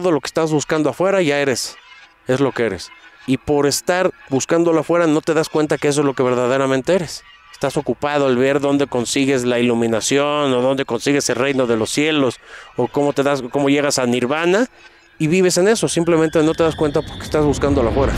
todo lo que estás buscando afuera ya eres. Es lo que eres. Y por estar buscándolo afuera no te das cuenta que eso es lo que verdaderamente eres. Estás ocupado al ver dónde consigues la iluminación o dónde consigues el reino de los cielos o cómo te das cómo llegas a nirvana y vives en eso, simplemente no te das cuenta porque estás buscándolo afuera.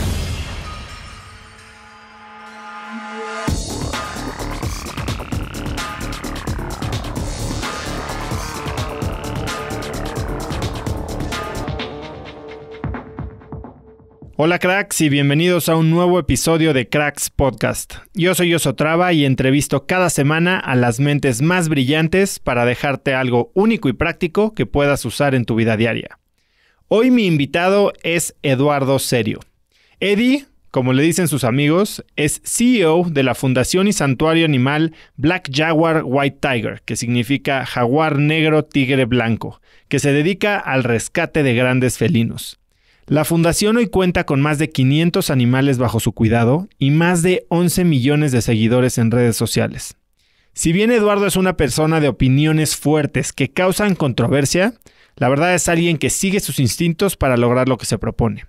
Hola cracks y bienvenidos a un nuevo episodio de Cracks Podcast. Yo soy Osotrava y entrevisto cada semana a las mentes más brillantes para dejarte algo único y práctico que puedas usar en tu vida diaria. Hoy mi invitado es Eduardo Serio. Eddie, como le dicen sus amigos, es CEO de la Fundación y Santuario Animal Black Jaguar White Tiger, que significa jaguar negro tigre blanco, que se dedica al rescate de grandes felinos. La fundación hoy cuenta con más de 500 animales bajo su cuidado y más de 11 millones de seguidores en redes sociales. Si bien Eduardo es una persona de opiniones fuertes que causan controversia, la verdad es alguien que sigue sus instintos para lograr lo que se propone.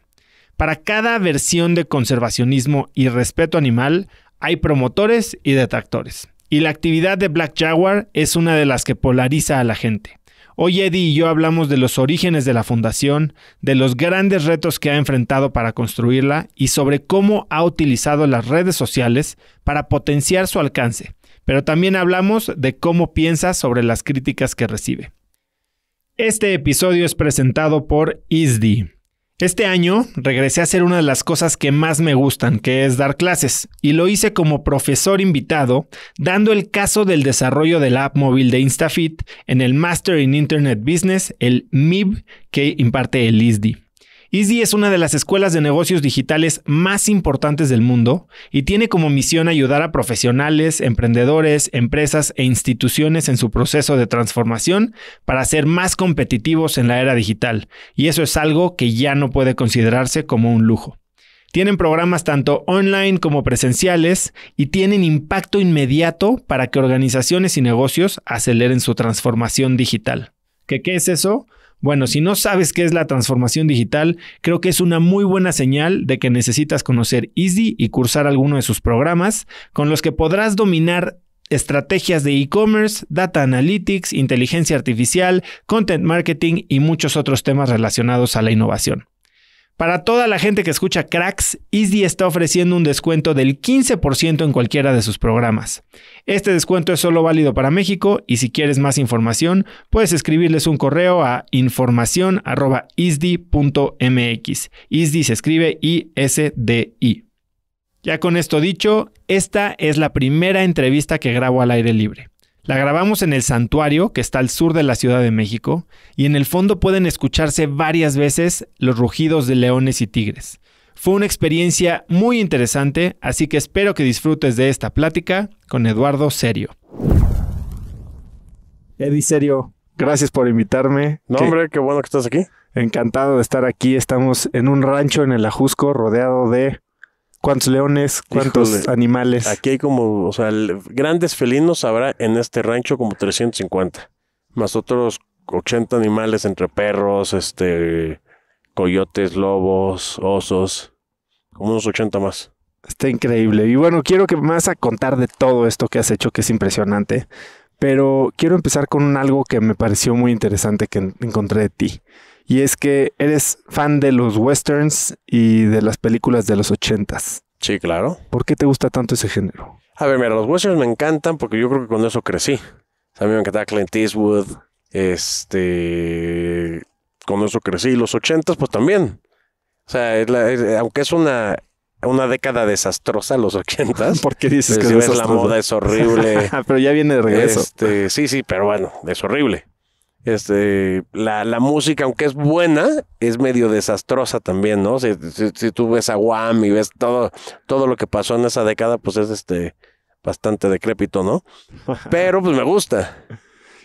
Para cada versión de conservacionismo y respeto animal hay promotores y detractores. Y la actividad de Black Jaguar es una de las que polariza a la gente. Hoy Eddie y yo hablamos de los orígenes de la fundación, de los grandes retos que ha enfrentado para construirla y sobre cómo ha utilizado las redes sociales para potenciar su alcance, pero también hablamos de cómo piensa sobre las críticas que recibe. Este episodio es presentado por ISDI. Este año regresé a hacer una de las cosas que más me gustan, que es dar clases, y lo hice como profesor invitado, dando el caso del desarrollo de la app móvil de InstaFit en el Master in Internet Business, el MIB, que imparte el ISDI. Easy es una de las escuelas de negocios digitales más importantes del mundo y tiene como misión ayudar a profesionales, emprendedores, empresas e instituciones en su proceso de transformación para ser más competitivos en la era digital, y eso es algo que ya no puede considerarse como un lujo. Tienen programas tanto online como presenciales y tienen impacto inmediato para que organizaciones y negocios aceleren su transformación digital. ¿Qué, qué es eso? Bueno, si no sabes qué es la transformación digital, creo que es una muy buena señal de que necesitas conocer Easy y cursar alguno de sus programas, con los que podrás dominar estrategias de e-commerce, data analytics, inteligencia artificial, content marketing y muchos otros temas relacionados a la innovación. Para toda la gente que escucha Cracks, ISDI está ofreciendo un descuento del 15% en cualquiera de sus programas. Este descuento es solo válido para México y si quieres más información, puedes escribirles un correo a información@isdi.mx. ISDI se escribe I S D I. Ya con esto dicho, esta es la primera entrevista que grabo al aire libre. La grabamos en el santuario, que está al sur de la Ciudad de México, y en el fondo pueden escucharse varias veces los rugidos de leones y tigres. Fue una experiencia muy interesante, así que espero que disfrutes de esta plática con Eduardo Serio. Eddie Serio, gracias por invitarme. No, hombre, qué bueno que estás aquí. Encantado de estar aquí. Estamos en un rancho en el Ajusco, rodeado de cuántos leones, cuántos animales. Aquí hay como, o sea, grandes felinos habrá en este rancho como 350, más otros 80 animales entre perros, este, coyotes, lobos, osos, como unos 80 más. Está increíble. Y bueno, quiero que me vas a contar de todo esto que has hecho, que es impresionante. Pero quiero empezar con algo que me pareció muy interesante que encontré de ti. Y es que eres fan de los westerns y de las películas de los ochentas. Sí, claro. ¿Por qué te gusta tanto ese género? A ver, mira, los westerns me encantan porque yo creo que con eso crecí. O a mí me encantaba Clint Eastwood. Este. Con eso crecí. Y los ochentas, pues también. O sea, aunque es una una década desastrosa, los ochentas. ¿Por qué dices pues, que la moda es horrible? Ah, pero ya viene de regreso. Este, sí, sí, pero bueno, es horrible. Este, la, música, aunque es buena, es medio desastrosa también, ¿no? Si, tú ves a Wham y ves todo, todo lo que pasó en esa década, pues es este bastante decrépito, ¿no? Pero pues me gusta.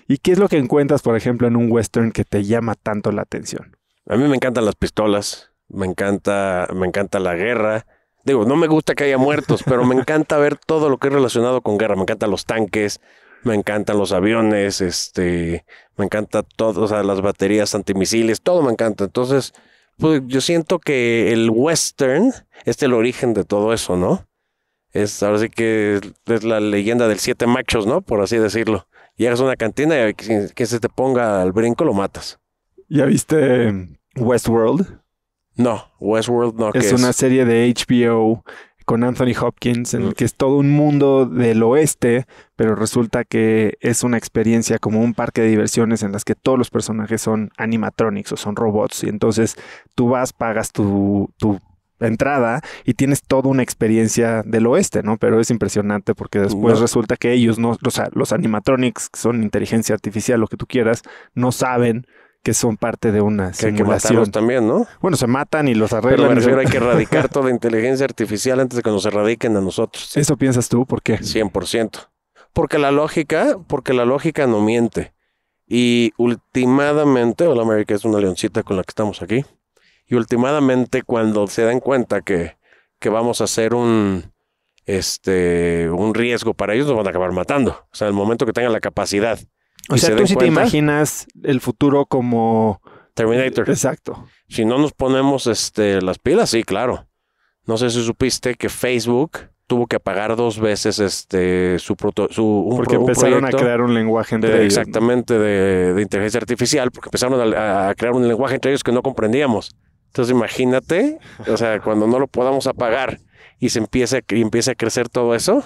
¿Y qué es lo que encuentras, por ejemplo, en un western que te llama tanto la atención? A mí me encantan las pistolas, me encanta, me encanta la guerra. Digo, no me gusta que haya muertos, pero me encanta ver todo lo que es relacionado con guerra. Me encantan los tanques, me encantan los aviones, este, me encanta todo, o sea, las baterías antimisiles, todo me encanta. Entonces, pues yo siento que el western es el origen de todo eso, ¿no? Es, ahora sí que es la leyenda del siete machos, ¿no? Por así decirlo. Llegas a una cantina y quien, se te ponga al brinco lo matas. ¿Ya viste Westworld? No, Westworld no. Es una serie de HBO con Anthony Hopkins, en el que es todo un mundo del oeste, pero resulta que es una experiencia como un parque de diversiones en las que todos los personajes son animatronics o son robots. Y entonces tú vas, pagas tu, tu entrada y tienes toda una experiencia del oeste, ¿no? Pero es impresionante porque después resulta que ellos no, sea, los animatronics, que son inteligencia artificial, lo que tú quieras, no saben que son parte de una que simulación. Hay también, ¿no? Bueno, se matan y los arreglan. Pero me hay que erradicar toda inteligencia artificial antes de que nos erradiquen a nosotros. ¿Eso piensas tú? ¿Por qué? 100%. Porque la lógica, porque la lógica no miente. Y últimamente, hola América es una leoncita con la que estamos aquí. Y últimamente cuando se dan cuenta que, que vamos a hacer un, este, un riesgo para ellos, nos van a acabar matando. O sea, en el momento que tengan la capacidad o sea, tú sí te imaginas el futuro como Terminator. Exacto. Si no nos ponemos este, las pilas, sí, claro. No sé si supiste que Facebook tuvo que apagar dos veces este su, porque empezaron a crear un lenguaje de, exactamente de, inteligencia artificial porque empezaron a, a, crear un lenguaje entre ellos que no comprendíamos entonces imagínate o sea cuando no lo podamos apagar y se empieza y empieza a crecer todo eso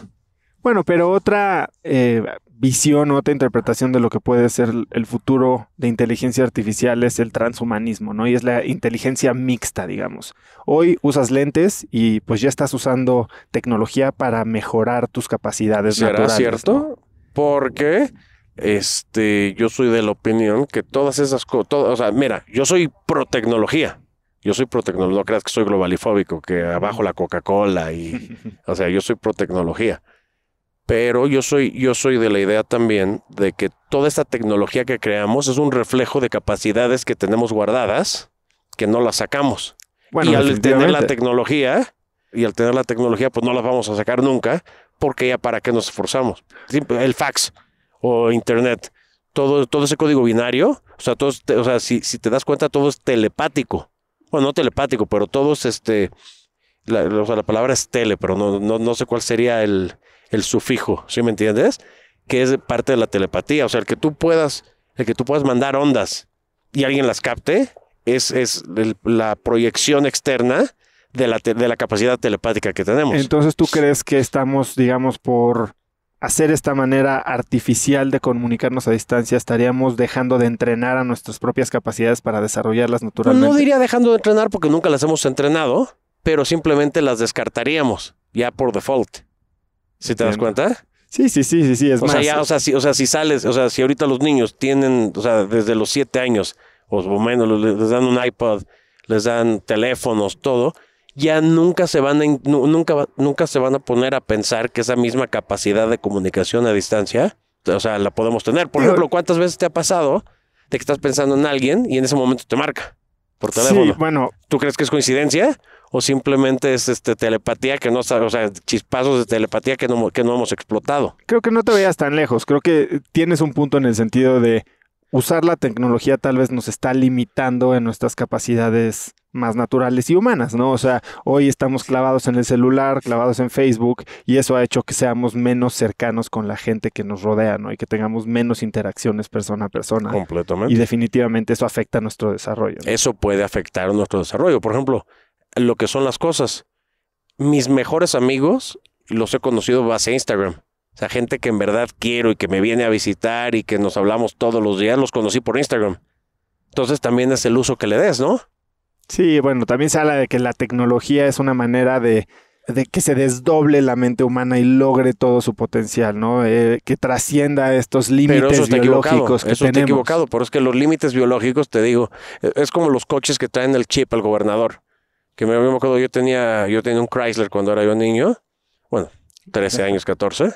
bueno, pero otra eh, visión, otra interpretación de lo que puede ser el futuro de inteligencia artificial es el transhumanismo, ¿no? Y es la inteligencia mixta, digamos. Hoy usas lentes y pues ya estás usando tecnología para mejorar tus capacidades ¿Será cierto? Porque este, yo soy de la opinión que todas esas cosas, o sea, mira, yo soy pro tecnología. Yo soy pro tecnología, no creas que soy globalifóbico, que abajo la Coca-Cola y, o sea, yo soy pro tecnología. Pero yo soy, yo soy de la idea también de que toda esta tecnología que creamos es un reflejo de capacidades que tenemos guardadas, que no las sacamos. y al tener la tecnología, y al tener la tecnología, pues no las vamos a sacar nunca, porque ya para qué nos esforzamos. El fax o internet, todo, todo ese código binario, o sea, todos, este, o sea si, si te das cuenta, todo es telepático. Bueno, no telepático, pero todos, este, la, o sea, la palabra es tele, pero no, no, no sé cuál sería el, el sufijo, ¿sí me entiendes? Que es parte de la telepatía, o sea, el que tú puedas, el que tú puedas mandar ondas y alguien las capte, es, es la proyección externa de la, de la capacidad telepática que tenemos. Entonces, ¿tú crees que estamos, digamos, por hacer esta manera artificial de comunicarnos a distancia, estaríamos dejando de entrenar a nuestras propias capacidades para desarrollarlas naturalmente. no diría dejando de entrenar porque nunca las hemos entrenado, pero simplemente las descartaríamos ya por default. Si te das cuenta? Sí, sí, sí, sí, sí, es o Sea, o, sea, si, o sea, si sales, o sea, si ahorita los niños tienen, o sea, desde los siete años, o menos, les dan un iPod, les dan teléfonos, todo, ya nunca se van a, nunca, nunca se van a poner a pensar que esa misma capacidad de comunicación a distancia, o sea, la podemos tener. Por ejemplo, ¿cuántas veces te ha pasado de que estás pensando en alguien y en ese momento te marca por teléfono? Sí, bueno. ¿Tú crees que es coincidencia? o simplemente es este telepatía que no o sea, chispazos de telepatía que no, que no hemos explotado. Creo que no te veías tan lejos, creo que tienes un punto en el sentido de usar la tecnología tal vez nos está limitando en nuestras capacidades más naturales y humanas, ¿no? O sea, hoy estamos clavados en el celular, clavados en Facebook, y eso ha hecho que seamos menos cercanos con la gente que nos rodea, ¿no? Y que tengamos menos interacciones persona a persona. Completamente. Y definitivamente eso afecta nuestro desarrollo. Eso puede afectar nuestro desarrollo. Por ejemplo, lo que son las cosas. Mis mejores amigos los he conocido base Instagram. O sea, gente que en verdad quiero y que me viene a visitar y que nos hablamos todos los días, los conocí por Instagram. Entonces también es el uso que le des, ¿no? Sí, bueno, también se habla de que la tecnología es una manera de, que se desdoble la mente humana y logre todo su potencial, ¿no? Eh, que trascienda estos límites biológicos que eso Está equivocado, pero es que los límites biológicos, te digo, es como los coches que traen el chip al gobernador que me, yo tenía, yo tenía un Chrysler cuando era yo niño, bueno, 13 años, 14,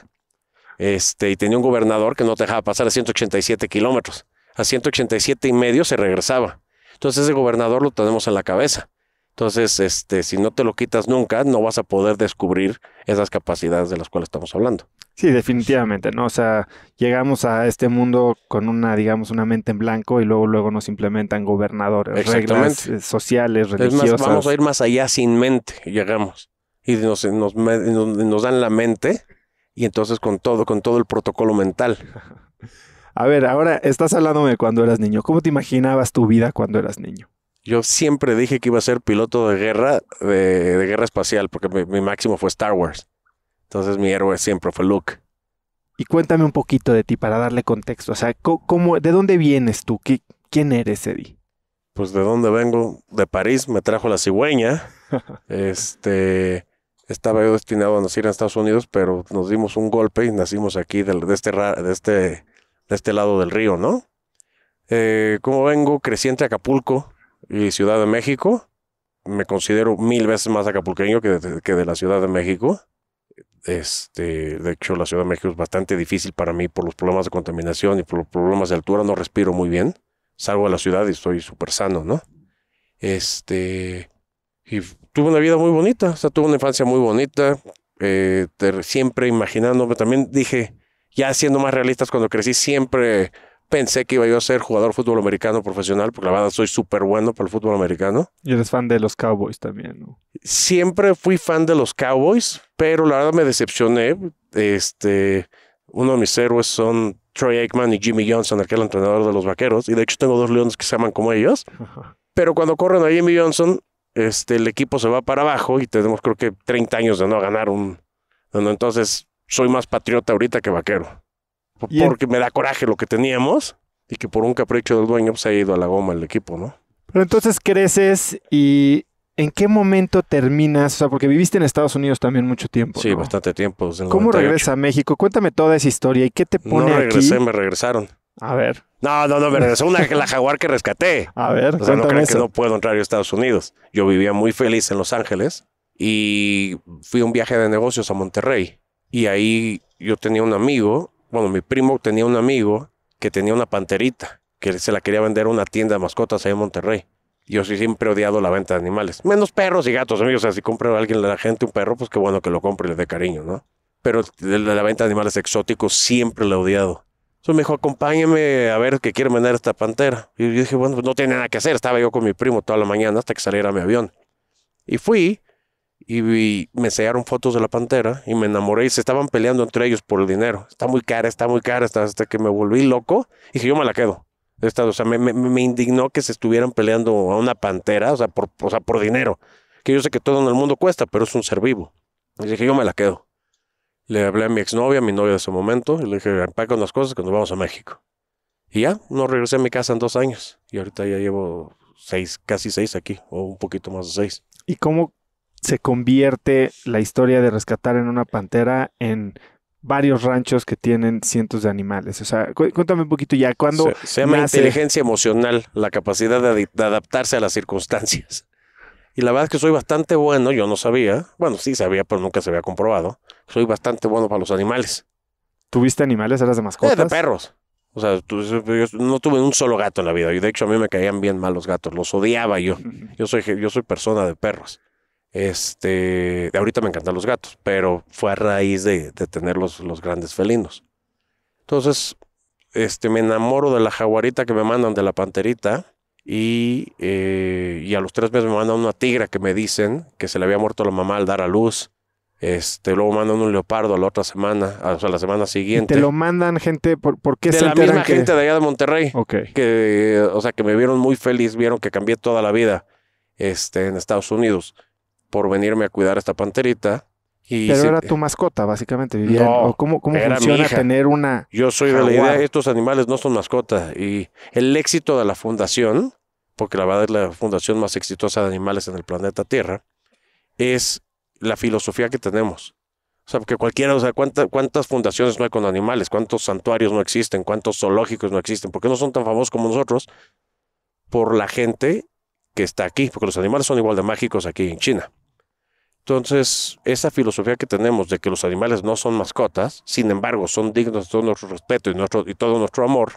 este, y tenía un gobernador que no te dejaba pasar a 187 kilómetros. A 187 y medio se regresaba. Entonces ese gobernador lo tenemos en la cabeza. Entonces, este, si no te lo quitas nunca, no vas a poder descubrir esas capacidades de las cuales estamos hablando. Sí, definitivamente, ¿no? O sea, llegamos a este mundo con una, digamos, una mente en blanco y luego luego nos implementan gobernadores, reglas eh, sociales, religiosas. vamos a ir más allá sin mente, llegamos. Y nos, nos, nos dan la mente y entonces con todo, con todo el protocolo mental. A ver, ahora estás hablándome de cuando eras niño. ¿Cómo te imaginabas tu vida cuando eras niño? Yo siempre dije que iba a ser piloto de guerra, de, guerra espacial, porque mi, máximo fue Star Wars. Entonces mi héroe siempre fue Luke. Y cuéntame un poquito de ti para darle contexto. O sea, ¿de dónde vienes tú? ¿Quién eres, Eddie? Pues de dónde vengo, de París, me trajo la cigüeña. este, estaba yo destinado a nacer en Estados Unidos, pero nos dimos un golpe y nacimos aquí este este, de, este, lado del río, ¿no? Eh, ¿Cómo vengo? Creciente Acapulco, y Ciudad de México. Me considero mil veces más acapulqueño que de, la Ciudad de México. Este, de hecho, la Ciudad de México es bastante difícil para mí por los problemas de contaminación y por los problemas de altura. No respiro muy bien. Salgo a la ciudad y estoy súper sano, ¿no? Este, y tuve una vida muy bonita. O sea, tuve una infancia muy bonita. Eh, siempre imaginándome. También dije, ya siendo más realistas, cuando crecí, siempre pensé que iba yo a ser jugador de fútbol americano profesional, porque la verdad soy súper bueno para el fútbol americano. Y eres fan de los Cowboys también, ¿no? Siempre fui fan de los Cowboys, pero la verdad me decepcioné. Este, uno de mis héroes son Troy Aikman y Jimmy Johnson, aquel entrenador de los Vaqueros, y de hecho tengo dos leones que se llaman como ellos. Pero cuando corren a Jimmy Johnson, este, el equipo se va para abajo y tenemos creo que 30 años de no ganar un... Entonces soy más patriota ahorita que vaquero porque me da coraje lo que teníamos y que por un capricho del dueño pues, se ha ido a la goma el equipo, ¿no? Pero entonces creces y ¿en qué momento terminas? O sea, porque viviste en Estados Unidos también mucho tiempo. Sí, bastante tiempo. ¿Cómo regresas a México? Cuéntame toda esa historia y qué te pone no regresé, me regresaron. A ver. No, no, no, me regresó una, la jaguar que rescaté. A ver, o sea, no que no puedo entrar a Estados Unidos. Yo vivía muy feliz en Los Ángeles y fui a un viaje de negocios a Monterrey. Y ahí yo tenía un amigo bueno, mi primo tenía un amigo que tenía una panterita, que se la quería vender a una tienda de mascotas ahí en Monterrey. Yo siempre he odiado la venta de animales. Menos perros y gatos, amigos. O sea, si compra a alguien, la gente un perro, pues qué bueno que lo compre y le dé cariño, ¿no? Pero la venta de animales exóticos siempre la he odiado. Entonces me dijo, acompáñame a ver qué quiere vender esta pantera. Y yo dije, bueno, pues no tiene nada que hacer. Estaba yo con mi primo toda la mañana hasta que saliera mi avión. Y fui y, me sellaron fotos de la pantera y me enamoré y se estaban peleando entre ellos por el dinero. Está muy cara, está muy cara, hasta, que me volví loco y dije, yo me la quedo. Esta, o sea, me, indignó que se estuvieran peleando a una pantera, o sea, por, o sea, por dinero. Que yo sé que todo en el mundo cuesta, pero es un ser vivo. Y dije, yo me la quedo. Le hablé a mi exnovia, a mi novia de ese momento, y le dije, empaca unas cosas cuando nos vamos a México. Y ya, no regresé a mi casa en dos años. Y ahorita ya llevo seis, casi seis aquí, o un poquito más de seis. ¿Y cómo, se convierte la historia de rescatar en una pantera en varios ranchos que tienen cientos de animales. O sea, cuéntame un poquito ya cuando... Se, llama inteligencia emocional, la capacidad de, adaptarse a las circunstancias. Y la verdad es que soy bastante bueno, yo no sabía, bueno, sí sabía, pero nunca se había comprobado. Soy bastante bueno para los animales. ¿Tuviste animales? ¿Eras de mascotas? Eh, de perros. O sea, no tuve un solo gato en la vida. Y de hecho a mí me caían bien mal los gatos, los odiaba yo. Yo soy, yo soy persona de perros. Este, ahorita me encantan los gatos, pero fue a raíz de, de tener los, grandes felinos. Entonces, este, me enamoro de la jaguarita que me mandan de la panterita y, eh, a los tres meses me mandan una tigra que me dicen que se le había muerto la mamá al dar a luz. Este, luego mandan un leopardo a la otra semana, o sea, la semana siguiente. ¿Te lo mandan gente? ¿Por, por qué de la misma gente de allá de Monterrey. Que, o sea, que me vieron muy feliz, vieron que cambié toda la vida este, en Estados Unidos por venirme a cuidar a esta panterita. Y Pero era tu mascota, básicamente. ¿Cómo, funciona tener una.? Yo soy de la idea, de estos animales no son mascotas. Y el éxito de la fundación, porque la verdad es la fundación más exitosa de animales en el planeta Tierra, es la filosofía que tenemos. O sea, porque cualquiera, o sea, ¿cuántas, ¿cuántas fundaciones no hay con animales? ¿Cuántos santuarios no existen? ¿Cuántos zoológicos no existen? porque no son tan famosos como nosotros? Por la gente que está aquí, porque los animales son igual de mágicos aquí en China. Entonces, esa filosofía que tenemos de que los animales no son mascotas, sin embargo, son dignos de todo nuestro respeto y, nuestro, y todo nuestro amor,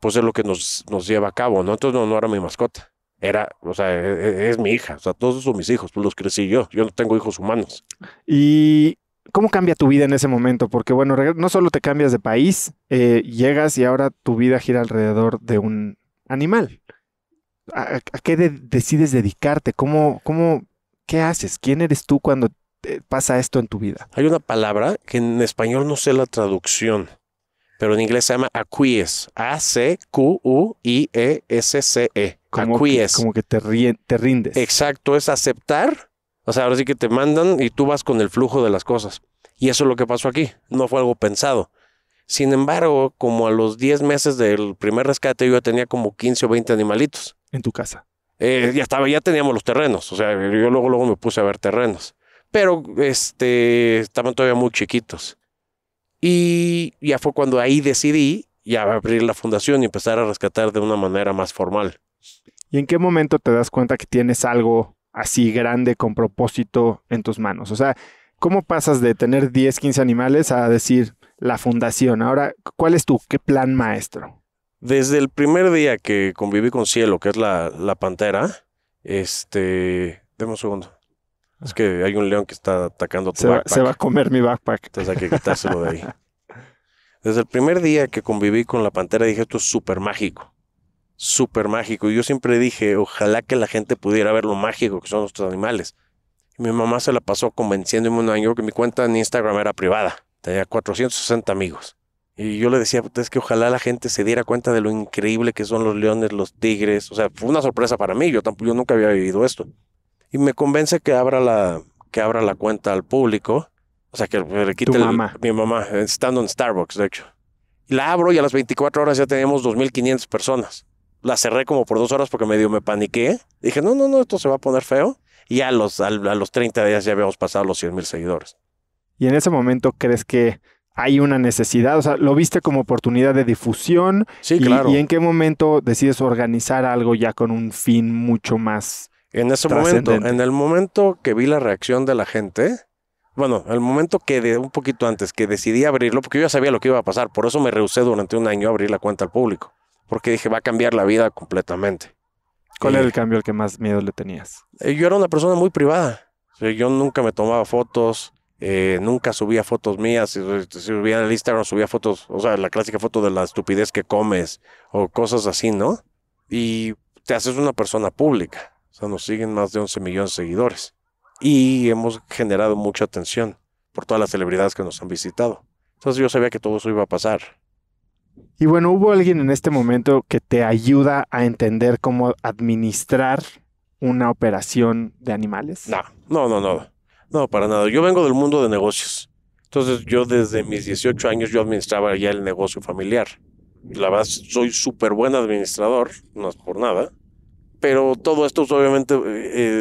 pues es lo que nos, lleva a cabo, ¿no? Entonces, no, no era mi mascota. Era, o sea, e, e, es, mi hija. O sea, todos son mis hijos, los crecí yo. Yo no tengo hijos humanos. Y ¿Cómo cambia tu vida en ese momento? Porque bueno, no solo te cambias de país, eh, llegas y ahora tu vida gira alrededor de un animal. ¿A, qué decides dedicarte? ¿Cómo, cómo ¿Qué haces? ¿Quién eres tú cuando eh, pasa esto en tu vida? Hay una palabra que en español no sé la traducción, pero en inglés se llama acuies. A-C-Q-U-I-E-S-C-E. E e, acuies. como que te, te rindes. Exacto, es aceptar. O sea, ahora sí que te mandan y tú vas con el flujo de las cosas. Y eso es lo que pasó aquí. No fue algo pensado. Sin embargo, como a los 10 meses del primer rescate, yo tenía como 15 o 20 animalitos. En tu casa. Eh, ya ya teníamos los terrenos. O sea, yo luego, luego me puse a ver terrenos. Pero este, estaban todavía muy chiquitos. Y ya fue cuando ahí decidí ya abrir la fundación y empezar a rescatar de una manera más formal. ¿Y en qué momento te das cuenta que tienes algo así grande con propósito en tus manos? O sea, ¿cómo pasas de tener 10, 15 animales a decir la fundación? Ahora, ¿cuál es tu qué plan maestro? Desde el primer día que conviví con Cielo, que es la, la pantera, este. Deme un segundo. Es que hay un león que está atacando tu se Va, se va a comer mi backpack. Entonces hay que quitárselo de ahí. Desde el primer día que conviví con la pantera dije, esto es súper mágico. Súper mágico. Y yo siempre dije, ojalá que la gente pudiera ver lo mágico que son nuestros animales. mi mamá se la pasó convenciéndome un año que mi cuenta en Instagram era privada. Tenía 460 amigos. Y yo le decía, es que ojalá la gente se diera cuenta de lo increíble que son los leones, los tigres. O sea, fue una sorpresa para mí, yo, tampoco, yo nunca había vivido esto. Y me convence que abra la, que abra la cuenta al público. O sea, que le quite mi mamá, estando en Starbucks, de hecho. Y la abro y a las 24 horas ya teníamos 2.500 personas. La cerré como por dos horas porque medio me paniqué. Dije, no, no, no, esto se va a poner feo. Y a los, a los 30 días ya habíamos pasado los 100.000 seguidores. Y en ese momento crees que hay una necesidad, o sea, lo viste como oportunidad de difusión. Sí, claro. ¿Y en qué momento decides organizar algo ya con un fin mucho más... En ese momento, en el momento que vi la reacción de la gente, bueno, el momento que de, un poquito antes que decidí abrirlo, porque yo ya sabía lo que iba a pasar, por eso me rehusé durante un año a abrir la cuenta al público, porque dije, va a cambiar la vida completamente. ¿Cuál era el cambio al que más miedo le tenías? Eh, yo era una persona muy privada, yo nunca me tomaba fotos, eh, nunca subía fotos mías, si, subía el Instagram subía fotos, o sea, la clásica foto de la estupidez que comes o cosas así, ¿no? Y te haces una persona pública. O sea, nos siguen más de 11 millones de seguidores. Y hemos generado mucha atención por todas las celebridades que nos han visitado. Entonces yo sabía que todo eso iba a pasar. Y bueno, ¿hubo alguien en este momento que te ayuda a entender cómo administrar una operación de animales? No, no, no, no. No, para nada. Yo vengo del mundo de negocios. Entonces yo desde mis 18 años yo administraba ya el negocio familiar. La verdad soy súper buen administrador, no es por nada. Pero todo esto obviamente, eh,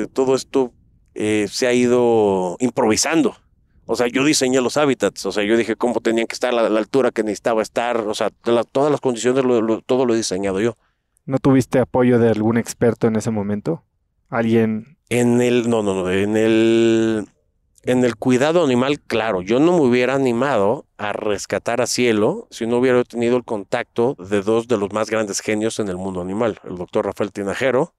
eh, todo esto eh, se ha ido improvisando. O sea, yo diseñé los hábitats, o sea, yo dije cómo tenían que estar, la, la altura que necesitaba estar, o sea, todas las condiciones, todo lo he diseñado yo. ¿No tuviste apoyo de algún experto en ese momento? ¿Alguien? En el, no, no, no, en el, en el cuidado animal, claro, yo no me hubiera animado a rescatar a Cielo si no hubiera tenido el contacto de dos de los más grandes genios en el mundo animal, el doctor Rafael Tinajero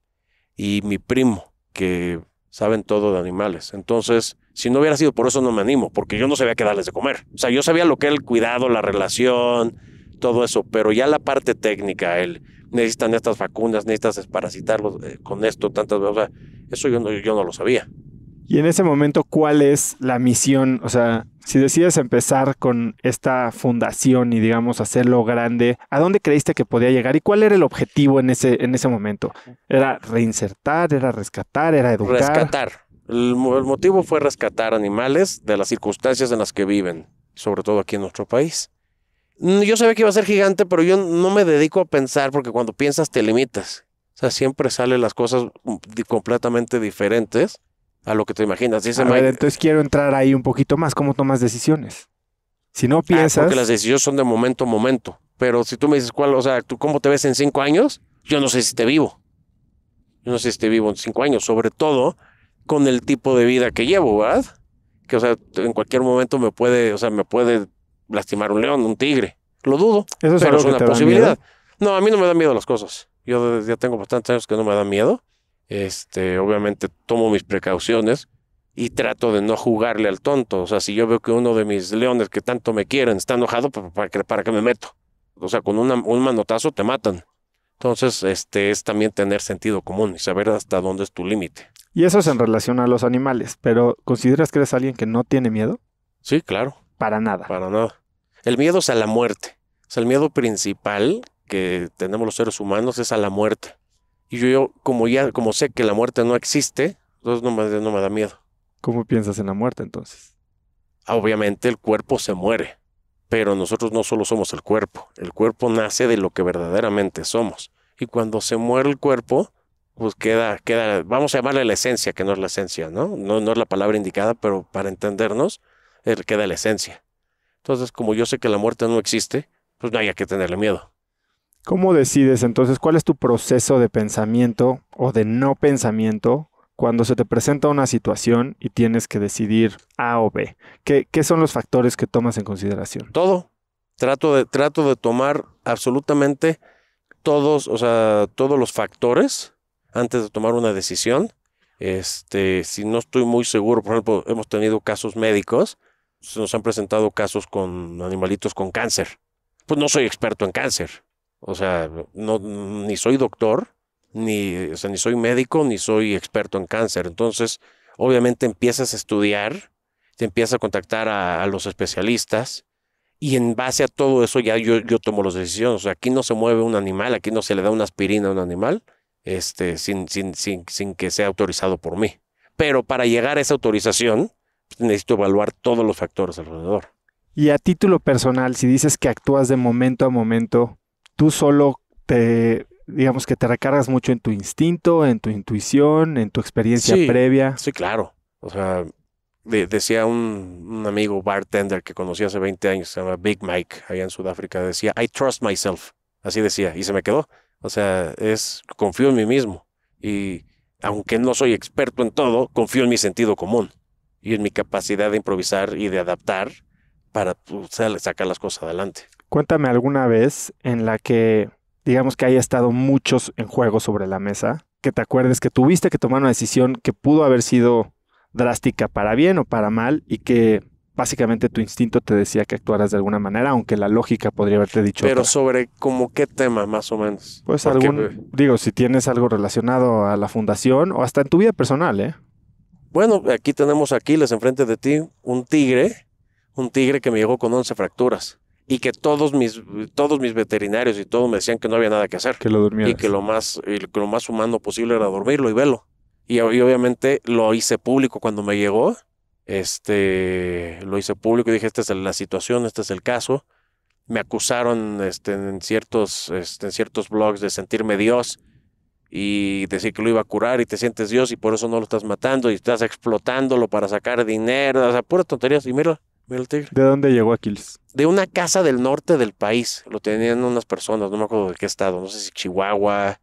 y mi primo, que saben todo de animales. Entonces, si no hubiera sido por eso, no me animo, porque yo no sabía qué darles de comer. O sea, yo sabía lo que era el cuidado, la relación, todo eso, pero ya la parte técnica, el necesitan estas vacunas, necesitas desparasitarlos eh, con esto, tantas, o sea, eso yo yo no lo sabía. Y en ese momento, ¿cuál es la misión? O sea, si decides empezar con esta fundación y, digamos, hacerlo grande, ¿a dónde creíste que podía llegar y cuál era el objetivo en ese, en ese momento? ¿Era reinsertar? ¿Era rescatar? ¿Era educar? Rescatar. El, el motivo fue rescatar animales de las circunstancias en las que viven, sobre todo aquí en nuestro país. Mm, yo sabía que iba a ser gigante, pero yo no me dedico a pensar porque cuando piensas te limitas. O sea, siempre salen las cosas mm, completamente diferentes a lo que te imaginas. Dice a entonces quiero entrar ahí un poquito más. ¿Cómo tomas decisiones? Si no ah, piensas. que porque las decisiones son de momento a momento. Pero si tú me dices cuál, o sea, tú cómo te ves en cinco años, yo no sé si te vivo. Yo no sé si te vivo en cinco años, sobre todo con el tipo de vida que llevo, ¿verdad? Que, o sea, en cualquier momento me puede, o sea, me puede lastimar un león, un tigre. Lo dudo. pero es una posibilidad. No, a mí no me dan miedo las cosas. Yo ya tengo bastantes años que no me dan miedo. Este, obviamente tomo mis precauciones y trato de no jugarle al tonto. O sea, si yo veo que uno de mis leones que tanto me quieren está enojado, pues, ¿para que para que me meto? O sea, con un manotazo te matan. Entonces, este es también tener sentido común y saber hasta dónde es tu límite. Y eso es en relación a los animales, pero ¿consideras que eres alguien que no tiene miedo? Sí, claro. Para nada. Para nada. El miedo es a la muerte. O sea, el miedo principal que tenemos los seres humanos es a la muerte. Y yo, como ya, como sé que la muerte no existe, entonces no me, no da miedo. ¿Cómo piensas en la muerte entonces? Obviamente el cuerpo se muere, pero nosotros no solo somos el cuerpo, el cuerpo nace de lo que verdaderamente somos. Y cuando se muere el cuerpo, pues queda, queda, vamos a llamarle la esencia, que no es la esencia, ¿no? No, no es la palabra indicada, pero para entendernos, queda la esencia. Entonces, como yo sé que la muerte no existe, pues no hay que tenerle miedo. ¿Cómo decides entonces cuál es tu proceso de pensamiento o de no pensamiento cuando se te presenta una situación y tienes que decidir A o B? ¿Qué, son los factores que tomas en consideración? Todo. Trato de, trato de tomar absolutamente todos, o sea, todos los factores antes de tomar una decisión. Este, si no estoy muy seguro, por ejemplo, hemos tenido casos médicos, se nos han presentado casos con animalitos con cáncer. Pues no soy experto en cáncer, o sea, no, ni soy doctor, ni, ni soy médico, ni soy experto en cáncer. Entonces, obviamente empiezas a estudiar, te empiezas a contactar a, los especialistas y en base a todo eso ya yo, tomo las decisiones. aquí no se mueve un animal, aquí no se le da una aspirina a un animal este, sin, sin, sin, sin que sea autorizado por mí. Pero para llegar a esa autorización, pues, necesito evaluar todos los factores alrededor. Y a título personal, si dices que actúas de momento a momento, tú solo te, digamos que te recargas mucho en tu instinto, en tu intuición, en tu experiencia previa. Sí, claro. O sea, decía un, amigo bartender que conocí hace 20 años, se llama Big Mike, allá en Sudáfrica, decía, I trust myself. Así decía, y se me quedó. O sea, es, confío en mí mismo. Y aunque no soy experto en todo, confío en mi sentido común y en mi capacidad de improvisar y de adaptar para pues, sacar las cosas adelante. Cuéntame alguna vez en la que, digamos que haya estado muchos en juego sobre la mesa, que te acuerdes que tuviste que tomar una decisión que pudo haber sido drástica para bien o para mal y que básicamente tu instinto te decía que actuaras de alguna manera, aunque la lógica podría haberte dicho. Pero sobre como qué tema más o menos. Pues algún, digo, si tienes algo relacionado a la fundación o hasta en tu vida personal, ¿eh? Bueno, aquí tenemos aquí, Aquiles enfrente de ti, un tigre, un tigre que me llegó con 11 fracturas y que todos mis, todos mis veterinarios y todos me decían que no había nada que hacer. Que lo durmiera. Y que lo más, lo más humano posible era dormirlo y velo Y, obviamente lo hice público cuando me llegó. Este, lo hice público y dije, esta es la situación, este es el caso. Me acusaron este, en, ciertos, este, en ciertos blogs de sentirme Dios y decir que lo iba a curar y te sientes Dios y por eso no lo estás matando y estás explotándolo para sacar dinero, o sea, pura tonterías. Y mira, ¿De dónde llegó Aquiles? De una casa del norte del país. Lo tenían unas personas, no me acuerdo de qué estado, no sé si Chihuahua,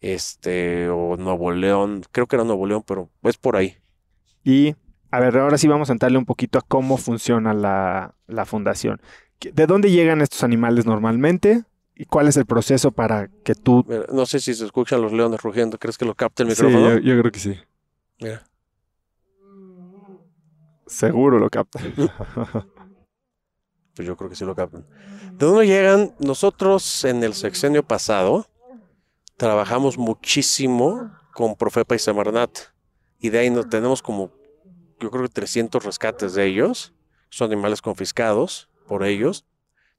este, o Nuevo León. Creo que era Nuevo León, pero es por ahí. Y, a ver, ahora sí vamos a entrarle un poquito a cómo funciona la, fundación. ¿De dónde llegan estos animales normalmente? ¿Y cuál es el proceso para que tú... no sé si se escuchan los leones rugiendo. ¿Crees que lo capte el micrófono? Sí, yo, yo creo que sí. Mira. Seguro lo captan. pues yo creo que sí lo captan. ¿De dónde llegan? Nosotros en el sexenio pasado trabajamos muchísimo con Profepa y Samarnat Y de ahí nos tenemos como, yo creo que 300 rescates de ellos. Son animales confiscados por ellos.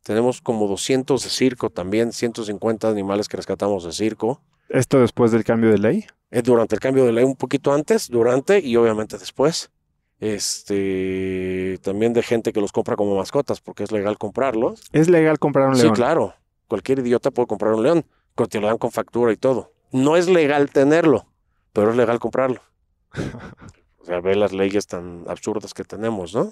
Tenemos como 200 de circo también, 150 animales que rescatamos de circo. ¿Esto después del cambio de ley? Eh, durante el cambio de ley, un poquito antes, durante y obviamente después este también de gente que los compra como mascotas porque es legal comprarlos. Es legal comprar un león. Sí, claro. Cualquier idiota puede comprar un león, te lo dan con factura y todo. No es legal tenerlo, pero es legal comprarlo. o sea, ve las leyes tan absurdas que tenemos, ¿no?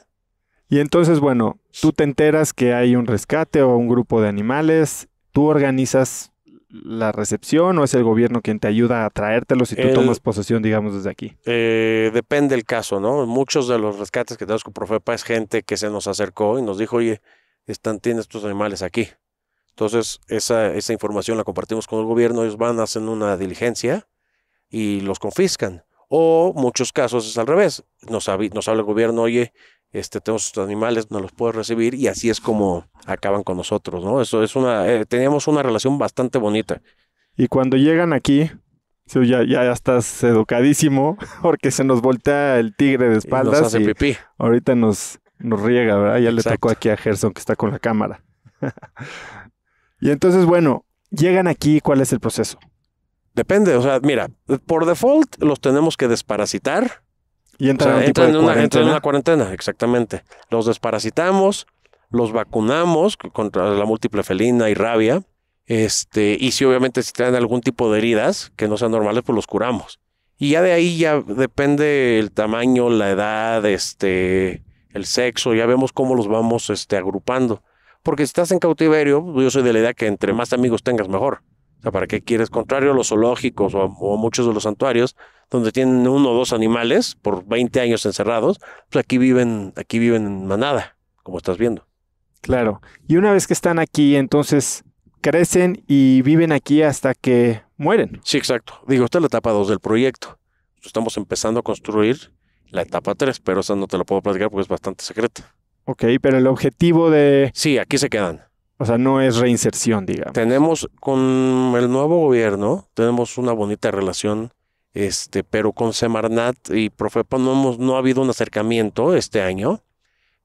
Y entonces, bueno, tú te enteras que hay un rescate o un grupo de animales, tú organizas la recepción o es el gobierno quien te ayuda a traértelos si tú tomas posesión, digamos, desde aquí? Eh, depende el caso, ¿no? Muchos de los rescates que tenemos con Profepa es gente que se nos acercó y nos dijo, oye, están, tienes estos animales aquí. Entonces, esa, esa información la compartimos con el gobierno, ellos van, hacen una diligencia y los confiscan. O muchos casos es al revés. Nos, nos habla el gobierno, oye, este, tenemos estos animales, no los puedes recibir y así es como acaban con nosotros, ¿no? Eso es una, eh, teníamos una relación bastante bonita. Y cuando llegan aquí, ya, ya estás educadísimo porque se nos voltea el tigre de espaldas. Y Ahorita nos, nos riega, ¿verdad? Ya le tocó aquí a Gerson que está con la cámara. y entonces, bueno, llegan aquí, ¿cuál es el proceso? Depende, o sea, mira, por default los tenemos que desparasitar, y entran, en una, en una, cuarentena, exactamente. Los desparasitamos, los vacunamos contra la múltiple felina y rabia. Este, y si obviamente si tienen algún tipo de heridas que no sean normales, pues los curamos. Y ya de ahí ya depende el tamaño, la edad, este, el sexo, ya vemos cómo los vamos este, agrupando. Porque si estás en cautiverio, yo soy de la idea que entre más amigos tengas mejor sea, ¿para qué quieres? Contrario a los zoológicos o, a, muchos de los santuarios, donde tienen uno o dos animales por 20 años encerrados, pues aquí viven, aquí viven en manada, como estás viendo. Claro. Y una vez que están aquí, entonces crecen y viven aquí hasta que mueren. Sí, exacto. Digo, esta es la etapa 2 del proyecto. Pues estamos empezando a construir la etapa 3, pero esa no te la puedo platicar porque es bastante secreta. Ok, pero el objetivo de... Sí, aquí se quedan. O sea, no es reinserción, digamos. Tenemos con el nuevo gobierno, tenemos una bonita relación, este, pero con Semarnat y Profepa no hemos, no ha habido un acercamiento este año,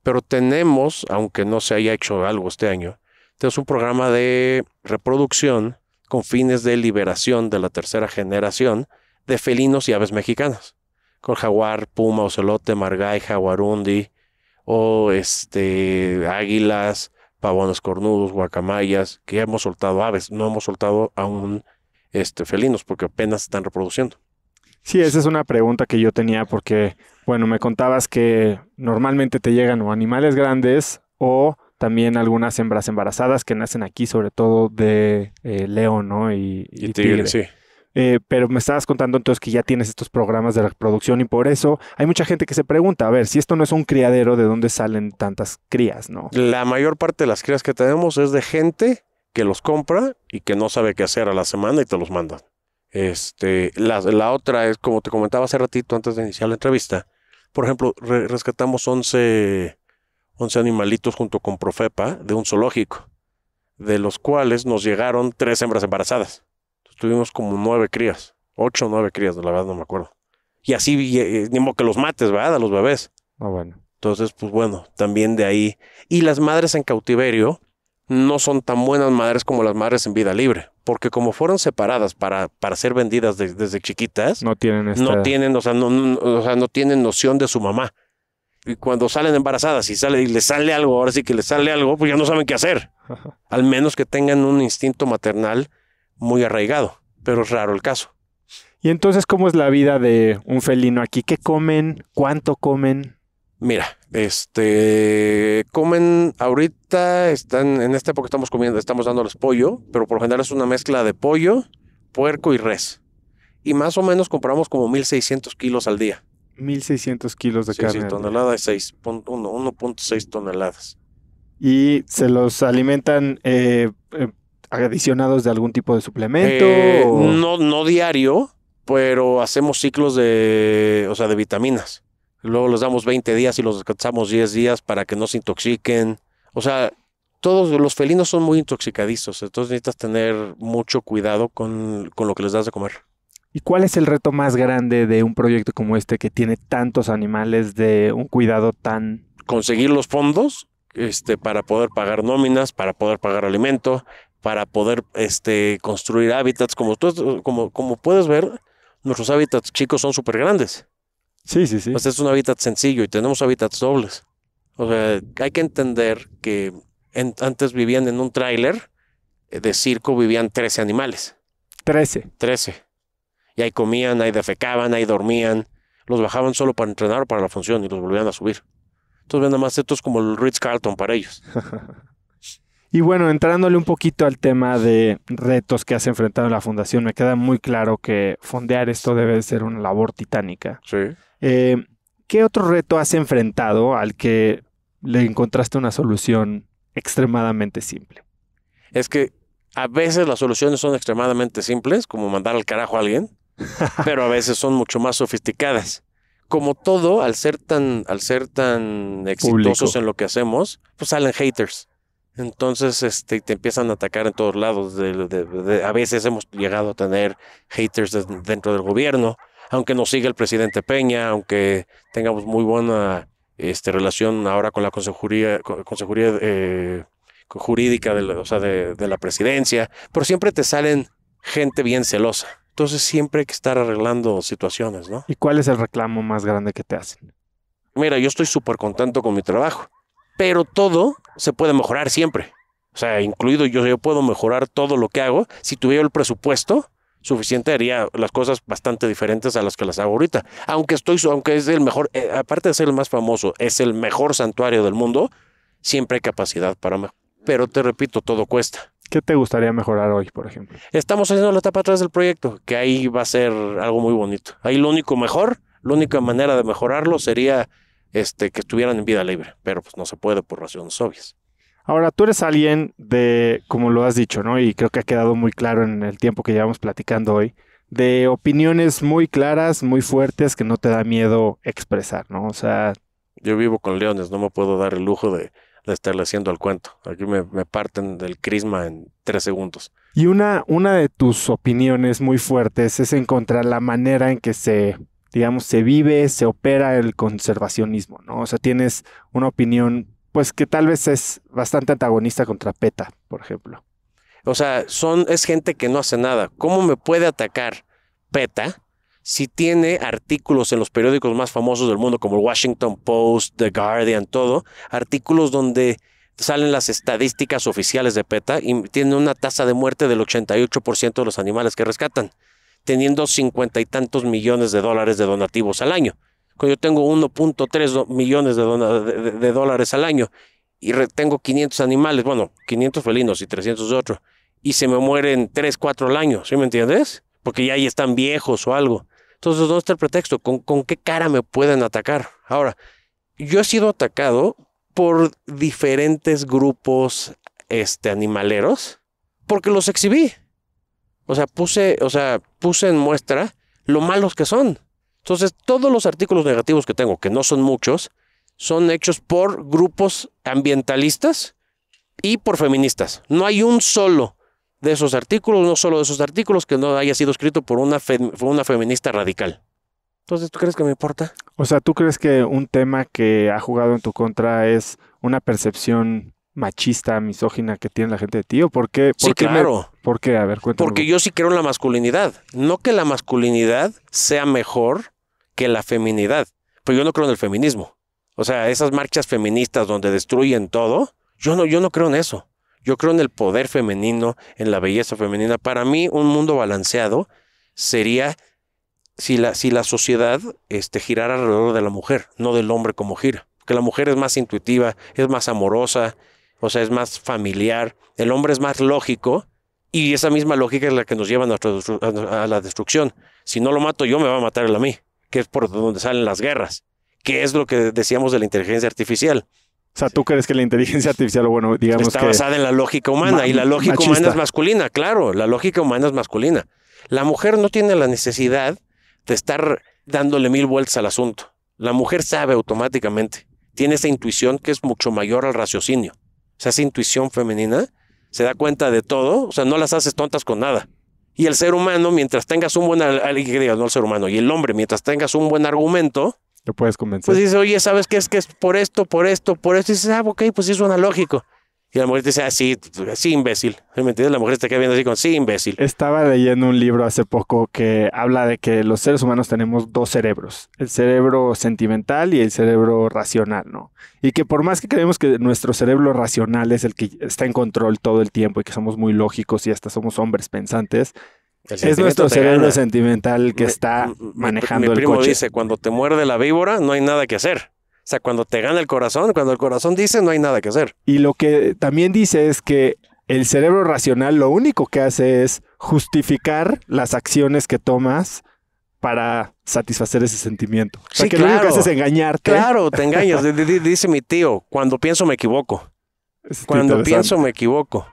pero tenemos, aunque no se haya hecho algo este año, tenemos un programa de reproducción con fines de liberación de la tercera generación de felinos y aves mexicanas, con jaguar, puma, ocelote, margay, jaguarundi o este águilas pavones cornudos, guacamayas, que hemos soltado aves, no hemos soltado aún este, felinos porque apenas están reproduciendo. Sí, esa es una pregunta que yo tenía porque, bueno, me contabas que normalmente te llegan o animales grandes o también algunas hembras embarazadas que nacen aquí, sobre todo de eh, león, ¿no? Y, sí. Eh, pero me estabas contando entonces que ya tienes estos programas de reproducción y por eso hay mucha gente que se pregunta, a ver, si esto no es un criadero, ¿de dónde salen tantas crías, no? La mayor parte de las crías que tenemos es de gente que los compra y que no sabe qué hacer a la semana y te los mandan. Este, la, la otra es, como te comentaba hace ratito antes de iniciar la entrevista, por ejemplo, rescatamos 11, 11 animalitos junto con Profepa de un zoológico, de los cuales nos llegaron tres hembras embarazadas tuvimos como nueve crías, ocho o nueve crías, la verdad no me acuerdo. Y así, eh, eh, ni modo que los mates, ¿verdad? A los bebés. Ah, bueno. Entonces, pues bueno, también de ahí. Y las madres en cautiverio no son tan buenas madres como las madres en vida libre, porque como fueron separadas para, para ser vendidas desde chiquitas, no tienen, no tienen, o sea, no, sea, no tienen noción de su mamá. Y cuando salen embarazadas y sale y les sale algo, ahora sí que les sale algo, pues ya no saben qué hacer. Al menos que tengan un instinto maternal muy arraigado, pero es raro el caso. Y entonces, ¿cómo es la vida de un felino aquí? ¿Qué comen? ¿Cuánto comen? Mira, este comen ahorita están en esta época estamos comiendo, estamos dándoles pollo, pero por lo general es una mezcla de pollo, puerco y res. Y más o menos compramos como 1600 kilos al día. 1600 kilos de carne. Sí, tonelada de 6.1, 1.6 toneladas. Y se los alimentan eh, eh, adicionados de algún tipo de suplemento? Eh, no, no diario, pero hacemos ciclos de, o sea, de vitaminas. Luego los damos 20 días y los descansamos 10 días para que no se intoxiquen. O sea, todos los felinos son muy intoxicadizos, entonces necesitas tener mucho cuidado con, lo que les das de comer. ¿Y cuál es el reto más grande de un proyecto como este que tiene tantos animales de un cuidado tan... Conseguir los fondos este, para poder pagar nóminas, para poder pagar alimento, para poder este, construir hábitats. Como, tú, como, como puedes ver, nuestros hábitats chicos son súper grandes. Sí, sí, sí. Pues es un hábitat sencillo y tenemos hábitats dobles. O sea, hay que entender que antes vivían en un tráiler eh, de circo, vivían 13 animales. 13. 13. Y ahí comían, ahí defecaban, ahí dormían. Los bajaban solo para entrenar o para la función y los volvían a subir. Entonces, nada más, esto es como el Ritz Carlton para ellos. Y bueno, entrándole un poquito al tema de retos que has enfrentado en la fundación, me queda muy claro que fondear esto debe ser una labor titánica. Sí. Eh, ¿Qué otro reto has enfrentado al que le encontraste una solución extremadamente simple? Es que a veces las soluciones son extremadamente simples, como mandar al carajo a alguien, pero a veces son mucho más sofisticadas como todo, al ser tan, al ser tan exitosos en lo que hacemos, pues salen haters. Entonces, este, te empiezan a atacar en todos lados. a veces hemos llegado a tener haters dentro del gobierno, aunque nos siga el presidente Peña, aunque tengamos muy buena este, relación ahora con la consejería, consejería eh, jurídica de la, o sea, de, la presidencia, pero siempre te salen gente bien celosa. Entonces siempre hay que estar arreglando situaciones, ¿no? ¿Y cuál es el reclamo más grande que te hacen? Mira, yo estoy súper contento con mi trabajo pero todo se puede mejorar siempre. O sea, incluido yo, yo puedo mejorar todo lo que hago. Si tuviera el presupuesto suficiente, haría las cosas bastante diferentes a las que las hago ahorita. Aunque estoy, aunque es el mejor, eh, aparte de ser el más famoso, es el mejor santuario del mundo, siempre hay capacidad para mejorar. Pero te repito, todo cuesta. ¿Qué te gustaría mejorar hoy, por ejemplo? Estamos haciendo la etapa atrás del proyecto, que ahí va a ser algo muy bonito. Ahí lo único mejor, la única manera de mejorarlo sería este, que estuvieran en vida libre, pero pues no se puede por razones obvias. Ahora, tú eres alguien de, como lo has dicho, ¿no? Y creo que ha quedado muy claro en el tiempo que llevamos platicando hoy, de opiniones muy claras, muy fuertes, que no te da miedo expresar, ¿no? O sea... Yo vivo con leones, no me puedo dar el lujo de, estarle haciendo el cuento. Aquí me, parten del crisma en tres segundos. Y una, una de tus opiniones muy fuertes es encontrar la manera en que se digamos, se vive, se opera el conservacionismo, ¿no? O sea, tienes una opinión, pues que tal vez es bastante antagonista contra PETA, por ejemplo. O sea, son, es gente que no hace nada. ¿Cómo me puede atacar PETA si tiene artículos en los periódicos más famosos del mundo, como el Washington Post, The Guardian, todo, artículos donde salen las estadísticas oficiales de PETA y tiene una tasa de muerte del 88% de los animales que rescatan? teniendo cincuenta y tantos millones de dólares de donativos al año. Yo tengo 1.3 millones de, de, dólares al año y retengo 500 animales, bueno, 500 felinos y 300 de otro, y se me mueren 3, 4 al año, ¿sí me entiendes? Porque ya ahí están viejos o algo. Entonces, ¿dónde está el pretexto? ¿Con, ¿Con qué cara me pueden atacar? Ahora, yo he sido atacado por diferentes grupos este, animaleros porque los exhibí. O sea, puse, o sea, puse en muestra lo malos que son. Entonces, todos los artículos negativos que tengo, que no son muchos, son hechos por grupos ambientalistas y por feministas. No hay un solo de esos artículos, no solo de esos artículos que no haya sido escrito por una, por una feminista radical. Entonces, ¿tú crees que me importa? O sea, ¿tú crees que un tema que ha jugado en tu contra es una percepción machista, misógina que tiene la gente de ti? ¿O por qué? A ver, Porque yo sí creo en la masculinidad. No que la masculinidad sea mejor que la feminidad. Pero yo no creo en el feminismo. O sea, esas marchas feministas donde destruyen todo, yo no, yo no creo en eso. Yo creo en el poder femenino, en la belleza femenina. Para mí, un mundo balanceado sería si la, si la sociedad este, girara alrededor de la mujer, no del hombre como gira. Que la mujer es más intuitiva, es más amorosa, o sea, es más familiar, el hombre es más lógico y esa misma lógica es la que nos lleva a, la destrucción. Si no lo mato yo, me va a matar él a mí, que es por donde salen las guerras, que es lo que decíamos de la inteligencia artificial. O sea, tú crees que la inteligencia artificial, bueno, digamos está basada en la lógica humana y la lógica humana es masculina, claro, la lógica humana es masculina. La mujer no tiene la necesidad de estar dándole mil vueltas al asunto. La mujer sabe automáticamente, tiene esa intuición que es mucho mayor al raciocinio sea, esa intuición femenina, se da cuenta de todo, o sea, no las haces tontas con nada. Y el ser humano, mientras tengas un buen, no el ser humano, y el hombre, mientras tengas un buen argumento, te puedes convencer. Pues dice, oye, ¿sabes qué es que es por esto, por esto, por esto? Y dices, ah, ok, pues sí suena analógico. Y la mujer te dice, así, ah, así pues, imbécil. ¿Me entiendes? La mujer está quedando así con, sí, imbécil. Estaba leyendo un libro hace poco que habla de que los seres humanos tenemos dos cerebros, el cerebro sentimental y el cerebro racional, ¿no? Y que por más que creemos que nuestro cerebro racional es el que está en control todo el tiempo y que somos muy lógicos y hasta somos hombres pensantes, es nuestro cerebro sentimental sentimental que está manejando mi, mi primo el dice, cuando te muerde la víbora no hay nada que hacer. O sea, cuando te gana el corazón, cuando el corazón dice, no hay nada que hacer. Y lo que también dice es que el cerebro racional lo único que hace es justificar las acciones que tomas para satisfacer ese sentimiento. O que lo único que hace es engañarte. Claro, te engañas. dice mi tío, cuando pienso me equivoco. Este cuando pienso me equivoco.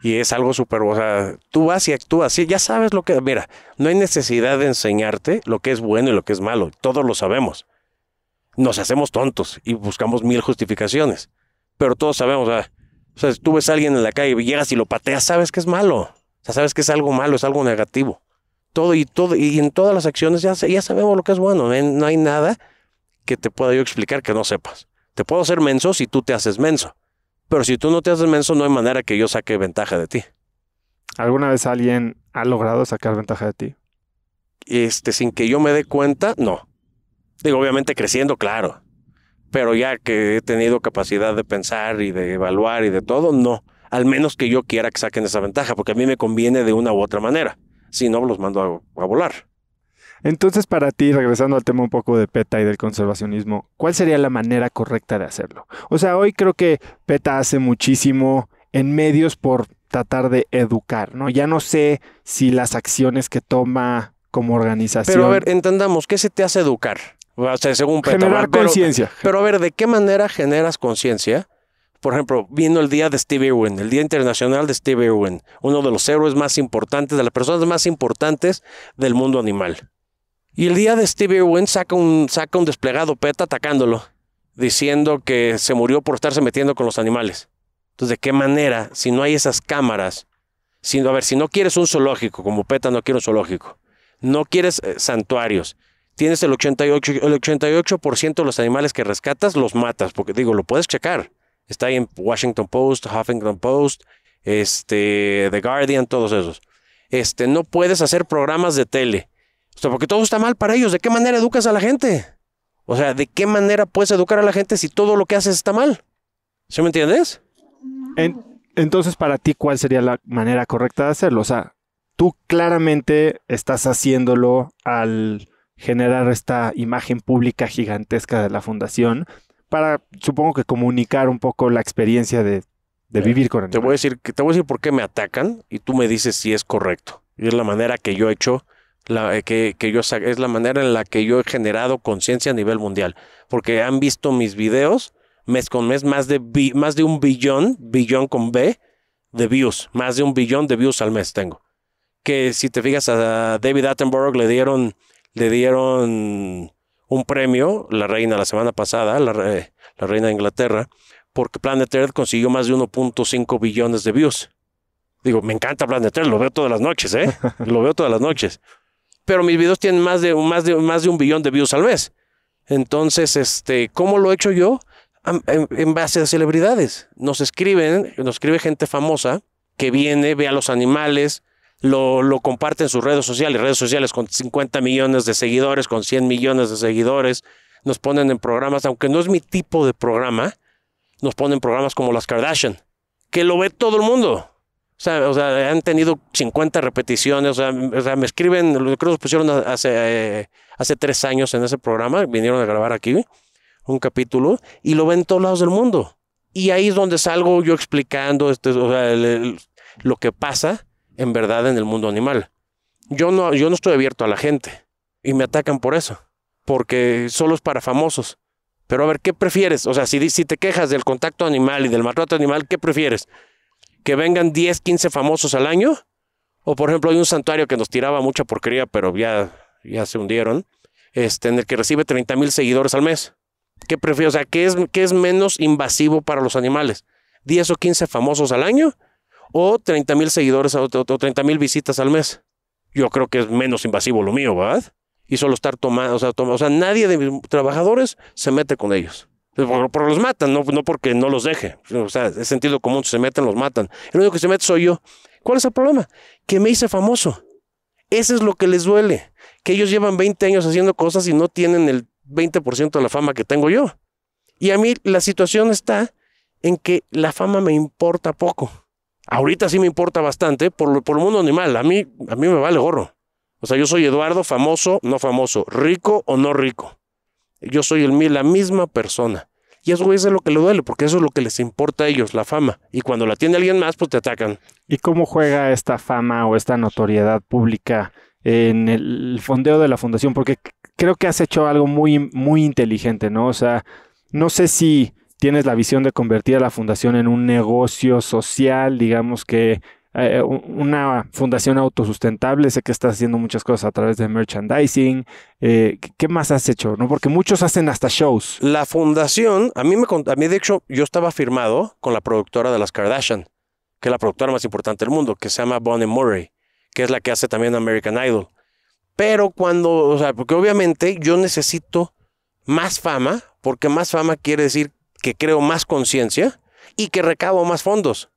Y es algo súper, o sea, tú vas y actúas, y ya sabes lo que, mira, no hay necesidad de enseñarte lo que es bueno y lo que es malo, todos lo sabemos nos hacemos tontos y buscamos mil justificaciones. Pero todos sabemos, ah, o sea, tú ves a alguien en la calle y llegas y lo pateas, sabes que es malo. O sea, sabes que es algo malo, es algo negativo. Todo y todo, y en todas las acciones ya, ya sabemos lo que es bueno. ¿eh? No hay nada que te pueda yo explicar que no sepas. Te puedo hacer menso si tú te haces menso. Pero si tú no te haces menso, no hay manera que yo saque ventaja de ti. ¿Alguna vez alguien ha logrado sacar ventaja de ti? Este, sin que yo me dé cuenta, no. Digo, obviamente creciendo, claro. Pero ya que he tenido capacidad de pensar y de evaluar y de todo, no. Al menos que yo quiera que saquen esa ventaja, porque a mí me conviene de una u otra manera. Si no, los mando a, volar. Entonces, para ti, regresando al tema un poco de PETA y del conservacionismo, ¿cuál sería la manera correcta de hacerlo? O sea, hoy creo que PETA hace muchísimo en medios por tratar de educar, ¿no? Ya no sé si las acciones que toma como organización. Pero a ver, entendamos, ¿qué se te hace educar? según Generar conciencia. Pero a ver, ¿de qué manera generas conciencia? Por ejemplo, vino el día de Steve Irwin, el Día Internacional de Steve Irwin, uno de los héroes más importantes, de las personas más importantes del mundo animal. Y el día de Steve Irwin saca un, saca un desplegado PETA atacándolo, diciendo que se murió por estarse metiendo con los animales. Entonces, ¿de qué manera, si no hay esas cámaras, sino a ver, si no quieres un zoológico, como PETA no quiere un zoológico, no quieres eh, santuarios, tienes el 88, el 88 de los animales que rescatas, los matas, porque digo, lo puedes checar. Está ahí en Washington Post, Huffington Post, este, The Guardian, todos esos. Este, no puedes hacer programas de tele. O sea, porque todo está mal para ellos. ¿De qué manera educas a la gente? O sea, ¿de qué manera puedes educar a la gente si todo lo que haces está mal? ¿Sí me entiendes? entonces, para ti, ¿cuál sería la manera correcta de hacerlo? O sea, tú claramente estás haciéndolo al generar esta imagen pública gigantesca de la fundación para, supongo que comunicar un poco la experiencia de, vivir con animales. Te voy, a decir, te voy a decir por qué me atacan y tú me dices si es correcto. Y es la manera que yo he hecho, la, eh, que, que yo, es la manera en la que yo he generado conciencia a nivel mundial. Porque han visto mis videos mes con mes más de, más de un billón, billón con B, de views. Más de un billón de views al mes tengo. Que si te fijas a David Attenborough le dieron le dieron un premio, la reina, la semana pasada, la, reina de Inglaterra, porque Planet Earth consiguió más de 1.5 billones de views. Digo, me encanta Planet Earth, lo veo todas las noches, ¿eh? Lo veo todas las noches. Pero mis videos tienen más de, más de, más de un billón de views al mes. Entonces, este, ¿cómo lo he hecho yo? En, en base a celebridades. Nos escriben, nos escribe gente famosa que viene, ve a los animales, lo, comparten comparte en sus redes sociales, redes sociales con 50 millones de seguidores, con 100 millones de seguidores, nos ponen en programas, aunque no es mi tipo de programa, nos ponen programas como las Kardashian, que lo ve todo el mundo. O sea, o sea han tenido 50 repeticiones, o sea, me escriben, creo que los pusieron hace, eh, hace tres años en ese programa, vinieron a grabar aquí un capítulo, y lo ven todos lados del mundo. Y ahí es donde salgo yo explicando este, lo que pasa en verdad en el mundo animal. Yo no, yo no estoy abierto a la gente y me atacan por eso, porque solo es para famosos. Pero a ver, ¿qué prefieres? O sea, si, si te quejas del contacto animal y del maltrato animal, ¿qué prefieres? ¿Que vengan 10, 15 famosos al año? O por ejemplo, hay un santuario que nos tiraba mucha porquería, pero ya, ya se hundieron, este, en el que recibe 30 mil seguidores al mes. ¿Qué prefieres? O sea, ¿qué es, ¿qué es menos invasivo para los animales? ¿10 o 15 famosos al año? o 30 mil seguidores o 30 mil visitas al mes. Yo creo que es menos invasivo lo mío, ¿verdad? Y solo estar tomando, o sea, toma, o sea nadie de mis trabajadores se mete con ellos. Pero los matan, no, porque no los deje. O sea, es sentido común, se meten, los matan. El único que se mete soy yo. ¿Cuál es el problema? Que me hice famoso. Ese es lo que les duele. Que ellos llevan 20 años haciendo cosas y no tienen el 20% de la fama que tengo yo. Y a mí la situación está en que la fama me importa poco. Ahorita sí me importa bastante por, por el mundo animal. A mí, a mí me vale gorro. O sea, yo soy Eduardo, famoso, no famoso, rico o no rico. Yo soy el, la misma persona. Y eso es lo que le duele, porque eso es lo que les importa a ellos, la fama. Y cuando la tiene alguien más, pues te atacan. ¿Y cómo juega esta fama o esta notoriedad pública en el fondeo de la fundación? Porque creo que has hecho algo muy, muy inteligente, ¿no? O sea, no sé si tienes la visión de convertir a la fundación en un negocio social, digamos que eh, una fundación autosustentable, sé que estás haciendo muchas cosas a través de merchandising, eh, ¿qué más has hecho? ¿No? Porque muchos hacen hasta shows. La fundación, a mí, me, a mí de hecho yo estaba firmado con la productora de las Kardashian, que es la productora más importante del mundo, que se llama Bonnie Murray, que es la que hace también American Idol. Pero cuando, o sea, porque obviamente yo necesito más fama, porque más fama quiere decir que creo más conciencia y que recabo más fondos.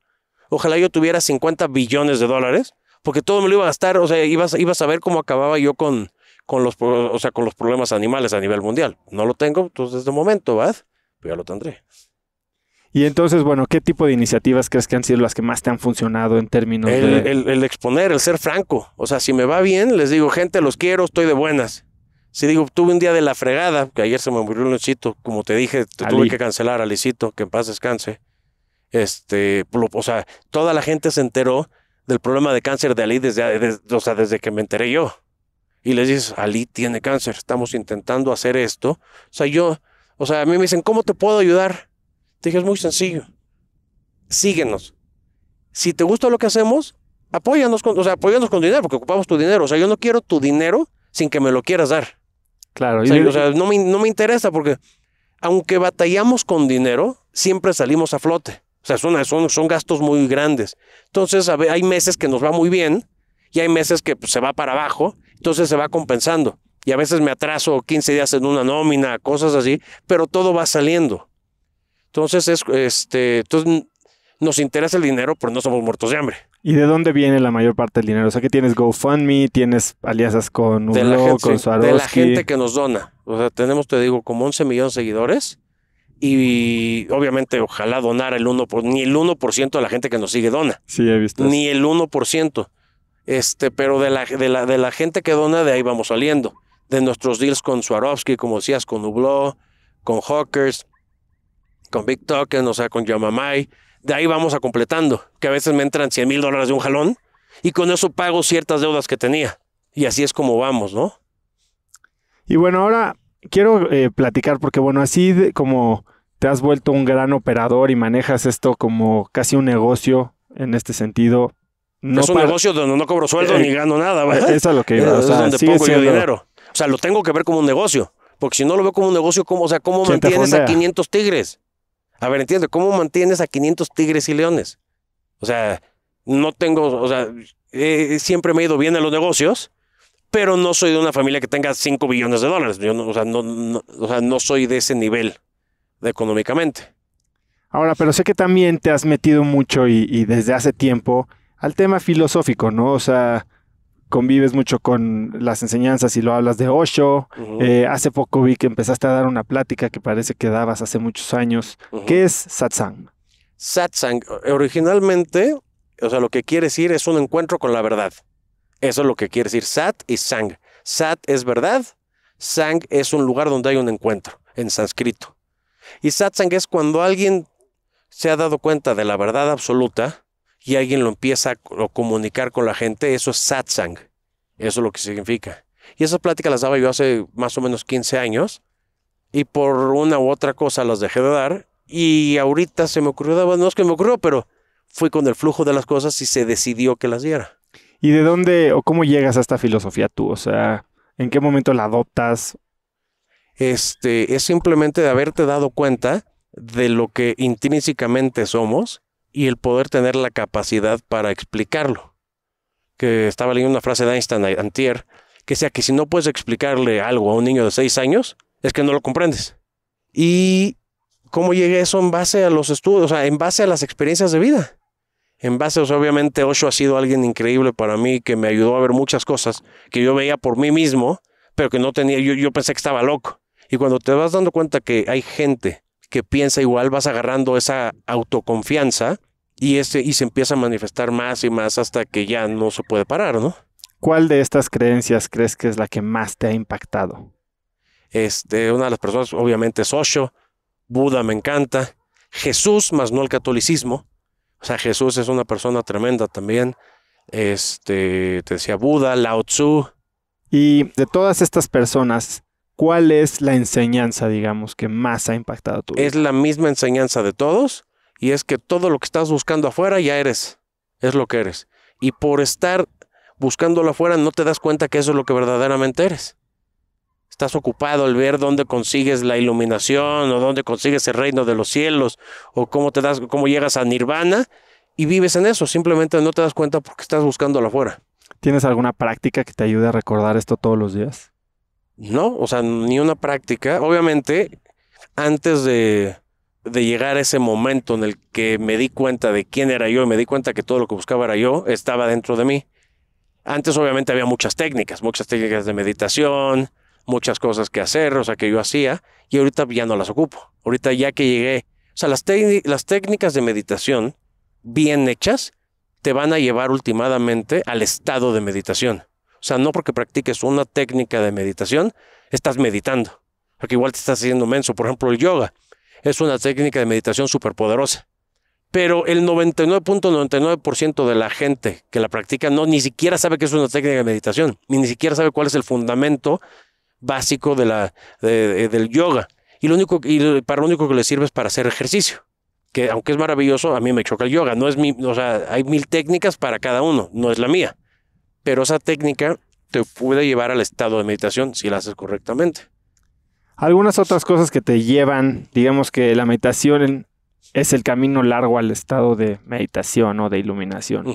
Ojalá yo tuviera 50 billones de dólares, porque todo me lo iba a gastar, o sea, ibas, a ver cómo acababa yo con, con, los, o sea, con los problemas animales a nivel mundial. No lo tengo, entonces de momento, vas, Pero pues ya lo tendré. Y entonces, bueno, ¿qué tipo de iniciativas crees que han sido las que más te han funcionado en términos el, de...? el exponer, el ser franco. O sea, si me va bien, les digo, gente, los quiero, estoy de buenas si digo, tuve un día de la fregada, que ayer se me murió Luisito, como te dije, tuve que cancelar a que en paz descanse. Este, o sea, toda la gente se enteró del problema de cáncer de Ali desde, o sea, desde que me enteré yo. Y les dices, Ali tiene cáncer, estamos intentando hacer esto. O sea, yo, o sea, a mí me dicen, ¿cómo te puedo ayudar? Te dije, es muy sencillo. Síguenos. Si te gusta lo que hacemos, apóyanos con, o sea, apóyanos con dinero, porque ocupamos tu dinero. O sea, yo no quiero tu dinero sin que me lo quieras dar. Claro. O no, me, interesa porque aunque batallamos con dinero, siempre salimos a flote. O sea, son, son, son gastos muy grandes. Entonces, hay meses que nos va muy bien y hay meses que pues, se va para abajo, entonces se va compensando. Y a veces me atraso 15 días en una nómina, cosas así, pero todo va saliendo. Entonces, es, este, entonces, nos interesa el dinero, pero no somos muertos de hambre. ¿Y de dónde viene la mayor parte del dinero? O sea, que tienes GoFundMe, tienes alianzas con la gente, con Swarovski. De la gente que nos dona. O sea, tenemos, te digo, como 11 millones de seguidores. Y obviamente, ojalá donar el 1%, por, ni el 1% de la gente que nos sigue dona. Sí, he visto. Ni el 1%. Este, pero de la, de, la, de la gente que dona, de ahí vamos saliendo. De nuestros deals con Swarovski, como decías, con Hublot, con Hawkers, con Big Token, o sea, con Yamamai de ahí vamos a completando, que a veces me entran 100 mil dólares de un jalón y con eso pago ciertas deudas que tenía. Y así es como vamos, ¿no? Y bueno, ahora quiero eh, platicar porque bueno, así como te has vuelto un gran operador y manejas esto como casi un negocio en este sentido. No es un negocio donde no cobro sueldo ni eh, gano nada, ¿verdad? Eso es lo que yo o sea, donde pongo yo dinero. O sea, lo tengo que ver como un negocio. Porque si no lo veo como un negocio, ¿cómo, o sea, ¿cómo mantienes a 500 tigres? A ver, entiende, ¿cómo mantienes a 500 tigres y leones? O sea, no tengo, o sea, siempre me he ido bien en los negocios, pero no soy de una familia que tenga 5 billones de dólares. o, sea, no, soy de ese nivel económicamente. Ahora, pero sé que también te has metido mucho y, y desde hace tiempo al tema filosófico, ¿no? O sea, convives mucho con las enseñanzas y lo hablas de Osho. Eh, hace poco vi que empezaste a dar una plática que parece que dabas hace muchos años. ¿Qué es satsang? Satsang, originalmente, o sea, lo que quiere decir es un encuentro con la verdad. Eso es lo que quiere decir sat y sang. Sat es verdad, sang es un lugar donde hay un encuentro, en sánscrito. Y satsang es cuando alguien se ha dado cuenta de la verdad absoluta y alguien lo empieza a comunicar con la gente, eso es satsang. Eso es lo que significa. Y esas pláticas las daba yo hace más o menos 15 años y por una u otra cosa las dejé de dar y ahorita se me ocurrió, no es que me ocurrió, pero fui con el flujo de las cosas y se decidió que las diera. ¿Y de dónde o cómo llegas a esta filosofía tú? O sea, ¿en qué momento la adoptas? Este, es simplemente de haberte dado cuenta de lo que intrínsecamente somos y el poder tener la capacidad para explicarlo. Que estaba leyendo una frase de Einstein antier, que sea que si no puedes explicarle algo a un niño de seis años, es que no lo comprendes. Y cómo llegué eso en base a los estudios, o sea, en base a las experiencias de vida. En base, obviamente Osho ha sido alguien increíble para mí que me ayudó a ver muchas cosas que yo veía por mí mismo, pero que no tenía, yo, yo pensé que estaba loco. Y cuando te vas dando cuenta que hay gente que piensa igual, vas agarrando esa autoconfianza y, y se empieza a manifestar más y más hasta que ya no se puede parar, ¿no? ¿Cuál de estas creencias crees que es la que más te ha impactado? Este, una de las personas, obviamente, es Osho, Buda me encanta, Jesús, más no el catolicismo. O sea, Jesús es una persona tremenda también. Este, te decía Buda, Lao Tzu. Y de todas estas personas, ¿Cuál es la enseñanza, digamos, que más ha impactado tu vida? Es la misma enseñanza de todos y es que todo lo que estás buscando afuera ya eres, es lo que eres. Y por estar buscándolo afuera no te das cuenta que eso es lo que verdaderamente eres. Estás ocupado al ver dónde consigues la iluminación o dónde consigues el reino de los cielos o cómo te das cómo llegas a nirvana y vives en eso, simplemente no te das cuenta porque estás buscándolo afuera. ¿Tienes alguna práctica que te ayude a recordar esto todos los días? no, o sea, ni una práctica. Obviamente, antes de, llegar a ese momento en el que me di cuenta de quién era yo y me di cuenta que todo lo que buscaba era yo, estaba dentro de mí. Antes obviamente había muchas técnicas, muchas técnicas de meditación, muchas cosas que hacer, o sea, que yo hacía, y ahorita ya no las ocupo. Ahorita ya que llegué, o sea, las, las técnicas de meditación bien hechas te van a llevar ultimadamente al estado de meditación. O sea, no porque practiques una técnica de meditación, estás meditando. Porque igual te estás haciendo menso. Por ejemplo, el yoga es una técnica de meditación súper poderosa. Pero el 99.99% de la gente que la practica no ni siquiera sabe que es una técnica de meditación, ni siquiera sabe cuál es el fundamento básico de la, del yoga. Y lo único y para lo único que le sirve es para hacer ejercicio. Que aunque es maravilloso, a mí me choca el yoga. No es mi, o sea, hay mil técnicas para cada uno, no es la mía. Pero esa técnica te puede llevar al estado de meditación si la haces correctamente. Algunas otras cosas que te llevan, digamos que la meditación es el camino largo al estado de meditación o de iluminación.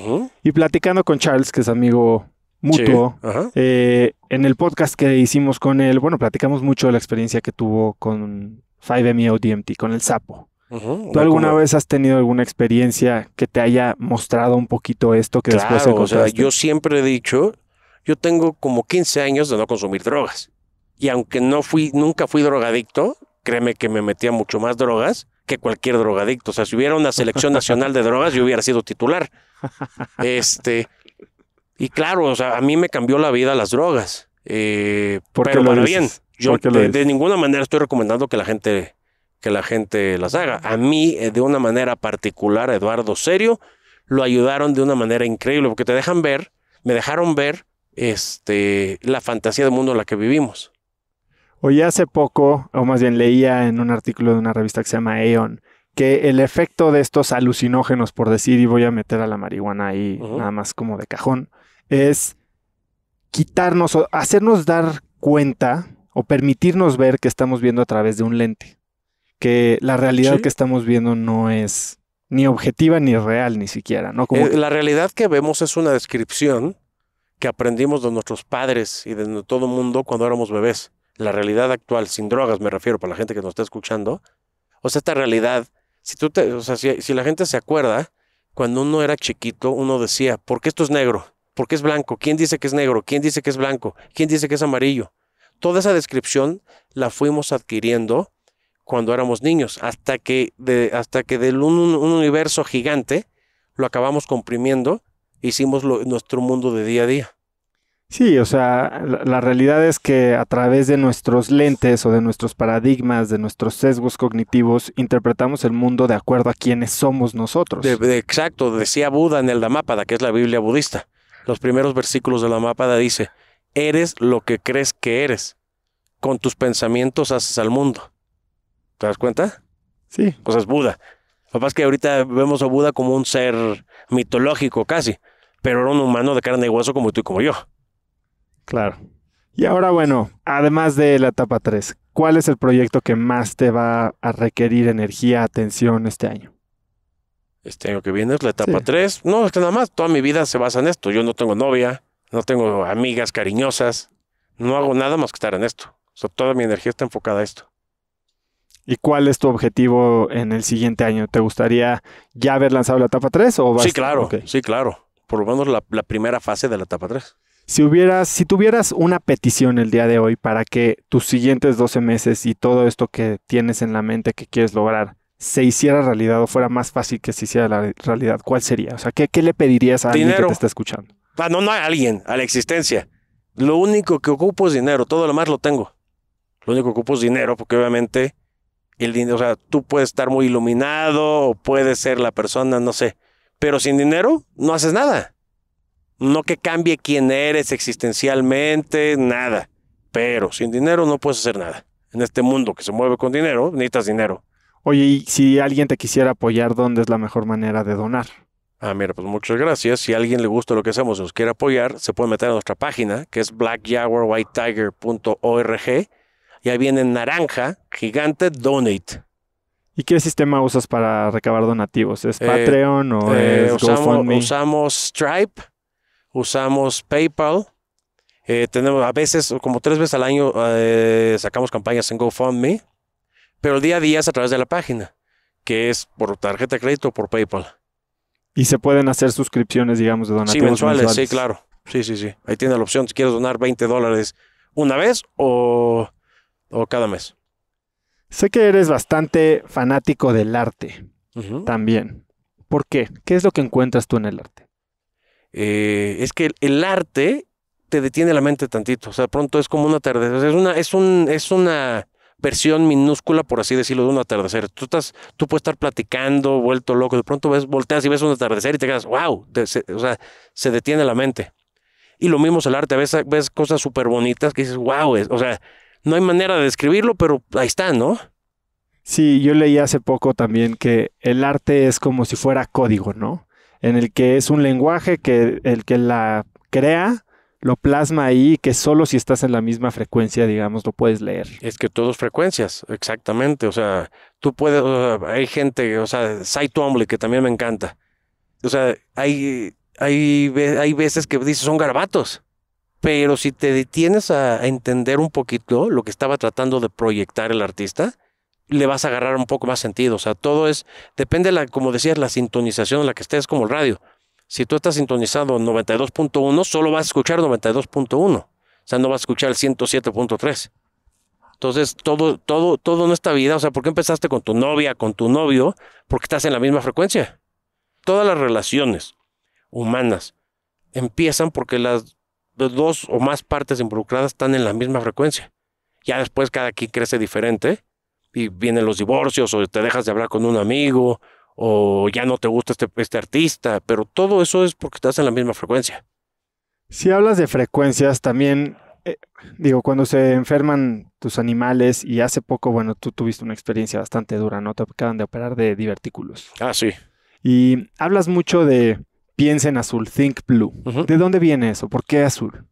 Y platicando con Charles, que es amigo mutuo, eh, en el podcast que hicimos con él, bueno, platicamos mucho de la experiencia que tuvo con 5MEO DMT, con el sapo. ¿Tú alguna vez has tenido alguna experiencia que te haya mostrado un poquito esto que claro, o sea, yo siempre he dicho, yo tengo como 15 años de no consumir drogas. Y aunque no fui, nunca fui drogadicto, créeme que me metía mucho más drogas que cualquier drogadicto. O sea, si hubiera una selección nacional de drogas, yo hubiera sido titular. Este, y claro, o sea, a mí me cambió la vida las drogas. Eh, pero para bien, yo de ninguna manera estoy recomendando que la gente que la gente las haga. A mí, eh, de una manera particular, Eduardo Serio, lo ayudaron de una manera increíble, porque te dejan ver, me dejaron ver este, la fantasía del mundo en la que vivimos. Oye, hace poco, o más bien leía en un artículo de una revista que se llama Aeon, que el efecto de estos alucinógenos, por decir, y voy a meter a la marihuana ahí nada más como de cajón, es quitarnos o hacernos dar cuenta o permitirnos ver que estamos viendo a través de un lente que la realidad que estamos viendo no es ni objetiva ni real ni siquiera, ¿no? Eh, la realidad que vemos es una descripción que aprendimos de nuestros padres y de todo el mundo cuando éramos bebés. La realidad actual, sin drogas me refiero, para la gente que nos está escuchando. O sea, esta realidad, si, tú o sea, si la gente se acuerda, cuando uno era chiquito, uno decía, ¿por qué esto es negro? ¿Por qué es blanco? ¿Quién dice que es negro? ¿Quién dice que es blanco? ¿Quién dice que es amarillo? Toda esa descripción la fuimos adquiriendo cuando éramos niños, hasta que de, hasta que del un, universo gigante lo acabamos comprimiendo, hicimos lo, nuestro mundo de día a día. Sí, o sea, la, realidad es que a través de nuestros lentes o de nuestros paradigmas, de nuestros sesgos cognitivos, interpretamos el mundo de acuerdo a quienes somos nosotros. exacto, decía Buda en el Dhammapada, que es la Biblia budista. Los primeros versículos del Dhammapada dice, eres lo que crees que eres. Con tus pensamientos haces al mundo. ¿Te das cuenta? Sí. O sea, es Buda. Papás que ahorita vemos a Buda como un ser mitológico casi, pero era un humano de carne y hueso como tú y como yo. Claro. Y ahora, bueno, además de la etapa 3, ¿cuál es el proyecto que más te va a requerir energía, atención este año? Este año que viene es la etapa 3. No, es que nada más toda mi vida se basa en esto. Yo no tengo novia, no tengo amigas cariñosas, no hago nada más que estar en esto. toda mi energía está enfocada a esto. ¿Y cuál es tu objetivo en el siguiente año? ¿Te gustaría ya haber lanzado la etapa 3 o Sí, claro, sí, claro. Por lo menos la, primera fase de la etapa 3. Si, hubieras, si tuvieras una petición el día de hoy para que tus siguientes 12 meses y todo esto que tienes en la mente que quieres lograr se hiciera realidad o fuera más fácil que se hiciera la realidad, ¿cuál sería? O sea, ¿qué, le pedirías a alguien que te está escuchando? Ah, no, no a alguien, a la existencia. Lo único que ocupo es dinero, todo lo más lo tengo. Lo único que ocupo es dinero, porque obviamente el dinero, o sea, tú puedes estar muy iluminado, o puedes ser la persona, no sé. Pero sin dinero no haces nada. No que cambie quién eres existencialmente, nada. Pero sin dinero no puedes hacer nada. En este mundo que se mueve con dinero, necesitas dinero. Oye, y si alguien te quisiera apoyar, ¿dónde es la mejor manera de donar? Ah, mira, pues muchas gracias. Si a alguien le gusta lo que hacemos y nos quiere apoyar, se puede meter a nuestra página, que es blackjaguarwhitetiger.org y ahí viene naranja, gigante, donate. ¿Y qué sistema usas para recabar donativos? ¿Es eh, Patreon o eh, es usamos, Stripe, usamos PayPal. Eh, tenemos a veces, como tres veces al año, sacamos campañas en GoFundMe, pero el día a día es a través de la página, que es por tarjeta de crédito o por PayPal. Y se pueden hacer suscripciones, digamos, de donativos. Sí, mensuales, sí, claro. Sí, sí, sí. Ahí tiene la opción si quieres donar 20 dólares una vez o o cada mes? Sé que eres bastante fanático del arte también. ¿Por qué? ¿Qué es lo que encuentras tú en el arte? Eh, es que el, arte te detiene la mente tantito. O sea, pronto es como un atardecer. es una, es un, es una versión minúscula, por así decirlo, de un atardecer. Tú estás, tú puedes estar platicando, vuelto loco, de pronto ves, volteas y ves un atardecer y te quedas, wow, o sea, se detiene la mente. Y lo mismo es el arte, ves, ves cosas súper bonitas que dices, wow, o sea, no hay manera de describirlo, pero ahí está, ¿no? Sí, yo leí hace poco también que el arte es como si fuera código, ¿no? En el que es un lenguaje que el que la crea lo plasma ahí que solo si estás en la misma frecuencia, digamos, lo puedes leer. Es que todos frecuencias, exactamente. O sea, tú puedes, hay gente, o sea, Saito hombre que también me encanta. O sea, hay, hay, hay veces que dices, son garabatos. Pero si te detienes a, entender un poquito lo que estaba tratando de proyectar el artista, le vas a agarrar un poco más sentido. O sea, todo es, depende, la, como decías, la sintonización en la que estés, como el radio. Si tú estás sintonizado 92.1, solo vas a escuchar 92.1. O sea, no vas a escuchar el 107.3. Entonces, todo, todo, todo en esta vida, o sea, ¿por qué empezaste con tu novia, con tu novio? Porque estás en la misma frecuencia. Todas las relaciones humanas empiezan porque las dos o más partes involucradas están en la misma frecuencia. Ya después cada quien crece diferente y vienen los divorcios o te dejas de hablar con un amigo o ya no te gusta este, este artista, pero todo eso es porque estás en la misma frecuencia. Si hablas de frecuencias, también, eh, digo, cuando se enferman tus animales y hace poco, bueno, tú tuviste una experiencia bastante dura, ¿no? Te acaban de operar de divertículos. Ah, sí. Y hablas mucho de piensa en azul, think blue. ¿De dónde viene eso? ¿Por qué azul?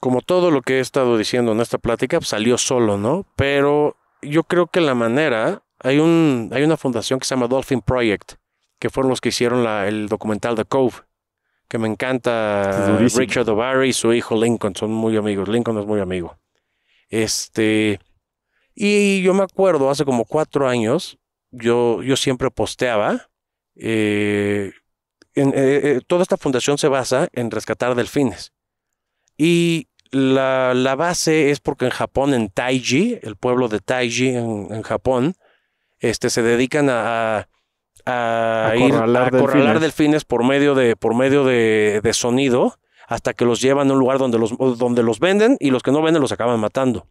Como todo lo que he estado diciendo en esta plática, pues, salió solo, ¿no? Pero yo creo que la manera, hay, un, hay una fundación que se llama Dolphin Project, que fueron los que hicieron el documental The Cove, que me encanta Richard O'Barry y su hijo Lincoln, son muy amigos, Lincoln es muy amigo. Este, y yo me acuerdo, hace como cuatro años, yo, yo siempre posteaba eh, eh, eh, toda esta fundación se basa en rescatar delfines. Y la, base es porque en Japón, en Taiji, el pueblo de Taiji en, Japón, este, se dedican a, ir a delfines. por medio, de, por medio de, sonido hasta que los llevan a un lugar donde los, donde los venden y los que no venden los acaban matando.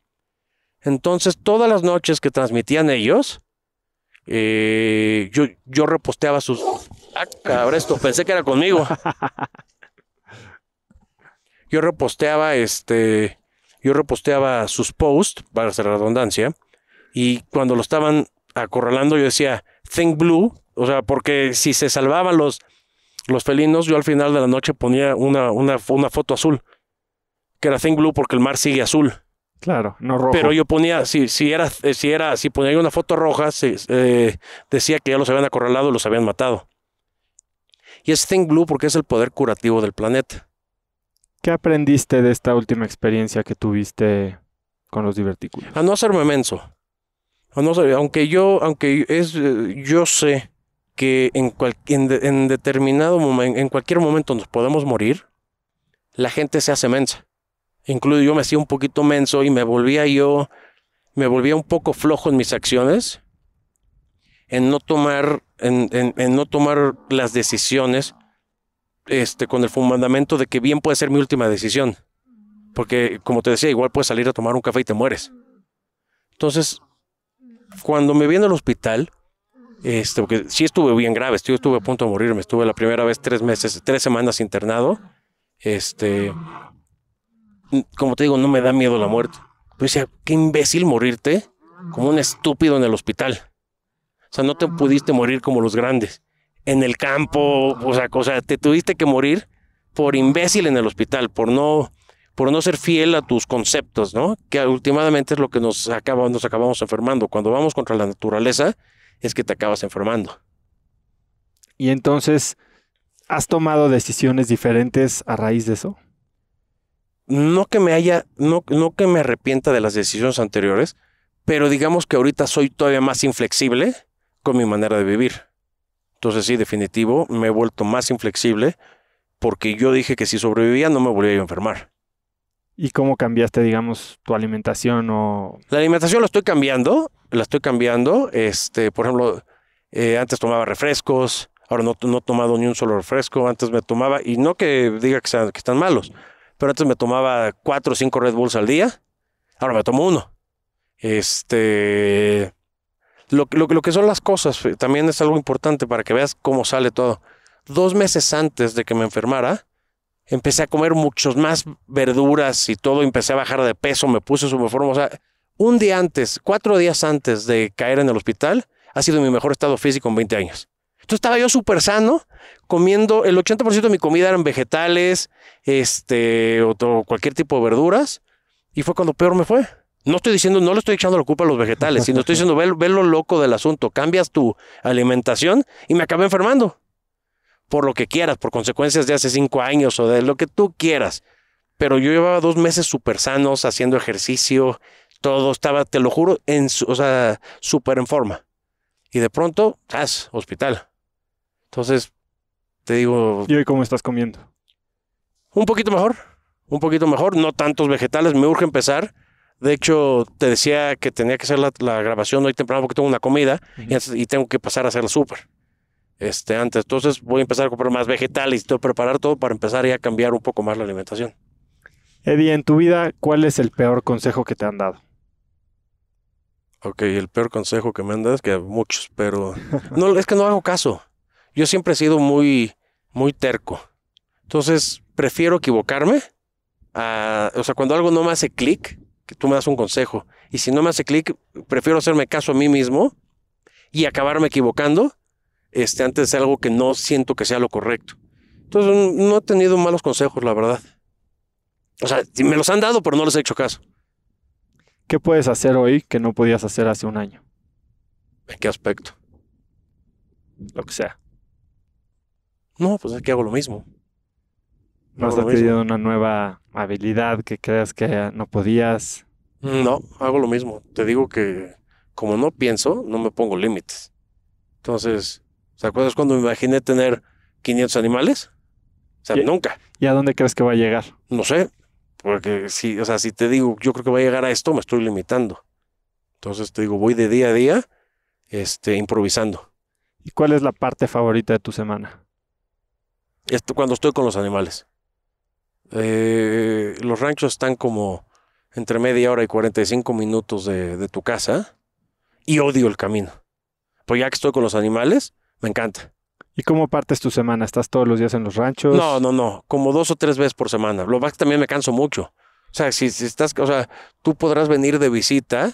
Entonces, todas las noches que transmitían ellos, eh, yo, yo reposteaba sus, cabresto, esto pensé que era conmigo. Yo reposteaba este, yo reposteaba sus posts, para hacer la redundancia, y cuando lo estaban acorralando yo decía, Think Blue, o sea, porque si se salvaban los, los felinos, yo al final de la noche ponía una, una, una foto azul, que era Think Blue porque el mar sigue azul. Claro, no rojo. Pero yo ponía, si, si era, si era, si ponía una foto roja, eh, decía que ya los habían acorralado, los habían matado. Y es Think Blue porque es el poder curativo del planeta. ¿Qué aprendiste de esta última experiencia que tuviste con los divertículos? A no hacerme menso. aunque yo, aunque es, eh, yo sé que en, en, determinado momento, en cualquier momento nos podemos morir, la gente se hace mensa. Incluso yo me hacía un poquito menso y me volvía yo, me volvía un poco flojo en mis acciones, en no tomar en, no tomar las decisiones este, con el fundamento de que bien puede ser mi última decisión. Porque, como te decía, igual puedes salir a tomar un café y te mueres. Entonces, cuando me vi en el hospital, este, porque sí estuve bien grave, estuve a punto de morirme, estuve la primera vez tres meses, tres semanas internado, este, como te digo, no me da miedo la muerte. Pero decía, qué imbécil morirte como un estúpido en el hospital sea, no te pudiste morir como los grandes. En el campo, o sea, te tuviste que morir por imbécil en el hospital, por no, por no ser fiel a tus conceptos, ¿no? Que últimamente es lo que nos, acaba, nos acabamos enfermando. Cuando vamos contra la naturaleza, es que te acabas enfermando. Y entonces, ¿has tomado decisiones diferentes a raíz de eso? No que me haya, no que me arrepienta de las decisiones anteriores, pero digamos que ahorita soy todavía más inflexible mi manera de vivir. Entonces sí, definitivo, me he vuelto más inflexible porque yo dije que si sobrevivía no me volvía a enfermar. ¿Y cómo cambiaste, digamos, tu alimentación o...? La alimentación la estoy cambiando, la estoy cambiando. Este, por ejemplo, eh, antes tomaba refrescos, ahora no, no he tomado ni un solo refresco. Antes me tomaba, y no que diga que, que están malos, pero antes me tomaba cuatro o cinco Red Bulls al día. Ahora me tomo uno. Este lo, lo, lo que son las cosas también es algo importante para que veas cómo sale todo. Dos meses antes de que me enfermara, empecé a comer muchos más verduras y todo, empecé a bajar de peso, me puse forma. O sea, un día antes, cuatro días antes de caer en el hospital, ha sido mi mejor estado físico en 20 años. Entonces estaba yo súper sano, comiendo, el 80% de mi comida eran vegetales, este, o cualquier tipo de verduras, y fue cuando peor me fue. No estoy diciendo, no le estoy echando la culpa a los vegetales, sino estoy diciendo, ve, ve, lo loco del asunto, cambias tu alimentación y me acabo enfermando. Por lo que quieras, por consecuencias de hace cinco años o de lo que tú quieras. Pero yo llevaba dos meses súper sanos, haciendo ejercicio, todo estaba, te lo juro, en, o sea, súper en forma. Y de pronto, ¡as! Hospital. Entonces, te digo... ¿Y hoy cómo estás comiendo? Un poquito mejor, un poquito mejor, no tantos vegetales, me urge empezar de hecho, te decía que tenía que hacer la, grabación hoy temprano porque tengo una comida y, tengo que pasar a hacer el súper. Este, antes, entonces voy a empezar a comprar más vegetales y preparar todo para empezar ya a cambiar un poco más la alimentación. Eddie, en tu vida, ¿cuál es el peor consejo que te han dado? Ok, el peor consejo que me han dado es que muchos, pero no, es que no hago caso. Yo siempre he sido muy, muy terco. Entonces, prefiero equivocarme. o sea, cuando algo no me hace clic, que tú me das un consejo. Y si no me hace clic, prefiero hacerme caso a mí mismo y acabarme equivocando este, antes de algo que no siento que sea lo correcto. Entonces, no he tenido malos consejos, la verdad. O sea, me los han dado, pero no les he hecho caso. ¿Qué puedes hacer hoy que no podías hacer hace un año? ¿En qué aspecto? Lo que sea. No, pues es que hago lo mismo. ¿No has adquirido una nueva habilidad que creas que no podías? Mm, no, hago lo mismo. Te digo que como no pienso, no me pongo límites. Entonces, ¿te acuerdas cuando me imaginé tener 500 animales? O sea, nunca. ¿Y a dónde crees que va a llegar? No sé, porque si, o sea, si te digo, yo creo que va a llegar a esto, me estoy limitando. Entonces te digo, voy de día a día, este, improvisando. ¿Y cuál es la parte favorita de tu semana? Esto, cuando estoy con los animales. Eh, los ranchos están como entre media hora y 45 minutos de, tu casa y odio el camino. Pues ya que estoy con los animales, me encanta. ¿Y cómo partes tu semana? ¿Estás todos los días en los ranchos? No, no, no. Como dos o tres veces por semana. Lo más que también me canso mucho. O sea, si, estás, o sea, tú podrás venir de visita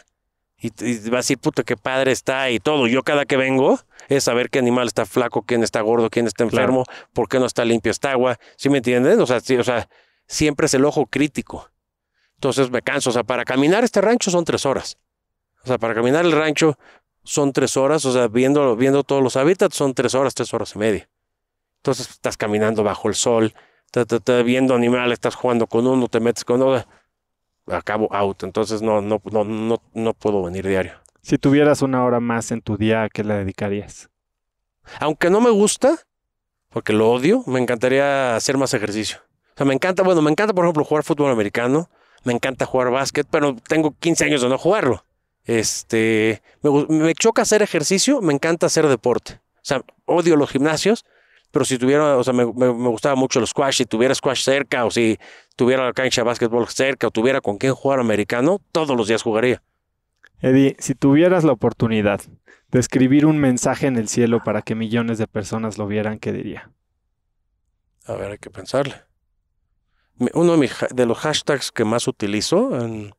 y, vas a decir, puta, qué padre está y todo. Yo cada que vengo es saber qué animal está flaco, quién está gordo, quién está enfermo, por qué no está limpio esta agua. ¿Sí me entiendes? O sea, sí, o sea, siempre es el ojo crítico. Entonces me canso. O sea, para caminar este rancho son tres horas. O sea, para caminar el rancho son tres horas. O sea, viendo, viendo todos los hábitats son tres horas, tres horas y media. Entonces estás caminando bajo el sol, te, viendo animales, estás jugando con uno, te metes con otro. Acabo out. Entonces no, no, no, no, no puedo venir diario. Si tuvieras una hora más en tu día, ¿a qué la dedicarías? Aunque no me gusta, porque lo odio, me encantaría hacer más ejercicio. O sea, me encanta, bueno, me encanta, por ejemplo, jugar fútbol americano, me encanta jugar básquet, pero tengo 15 años de no jugarlo. Este, me, choca hacer ejercicio, me encanta hacer deporte. O sea, odio los gimnasios, pero si tuviera, o sea, me, gustaba mucho el squash, si tuviera squash cerca, o si tuviera la cancha de básquetbol cerca, o tuviera con quién jugar americano, todos los días jugaría. Eddie, si tuvieras la oportunidad de escribir un mensaje en el cielo para que millones de personas lo vieran, ¿qué diría? A ver, hay que pensarle uno de, los hashtags que más utilizo en,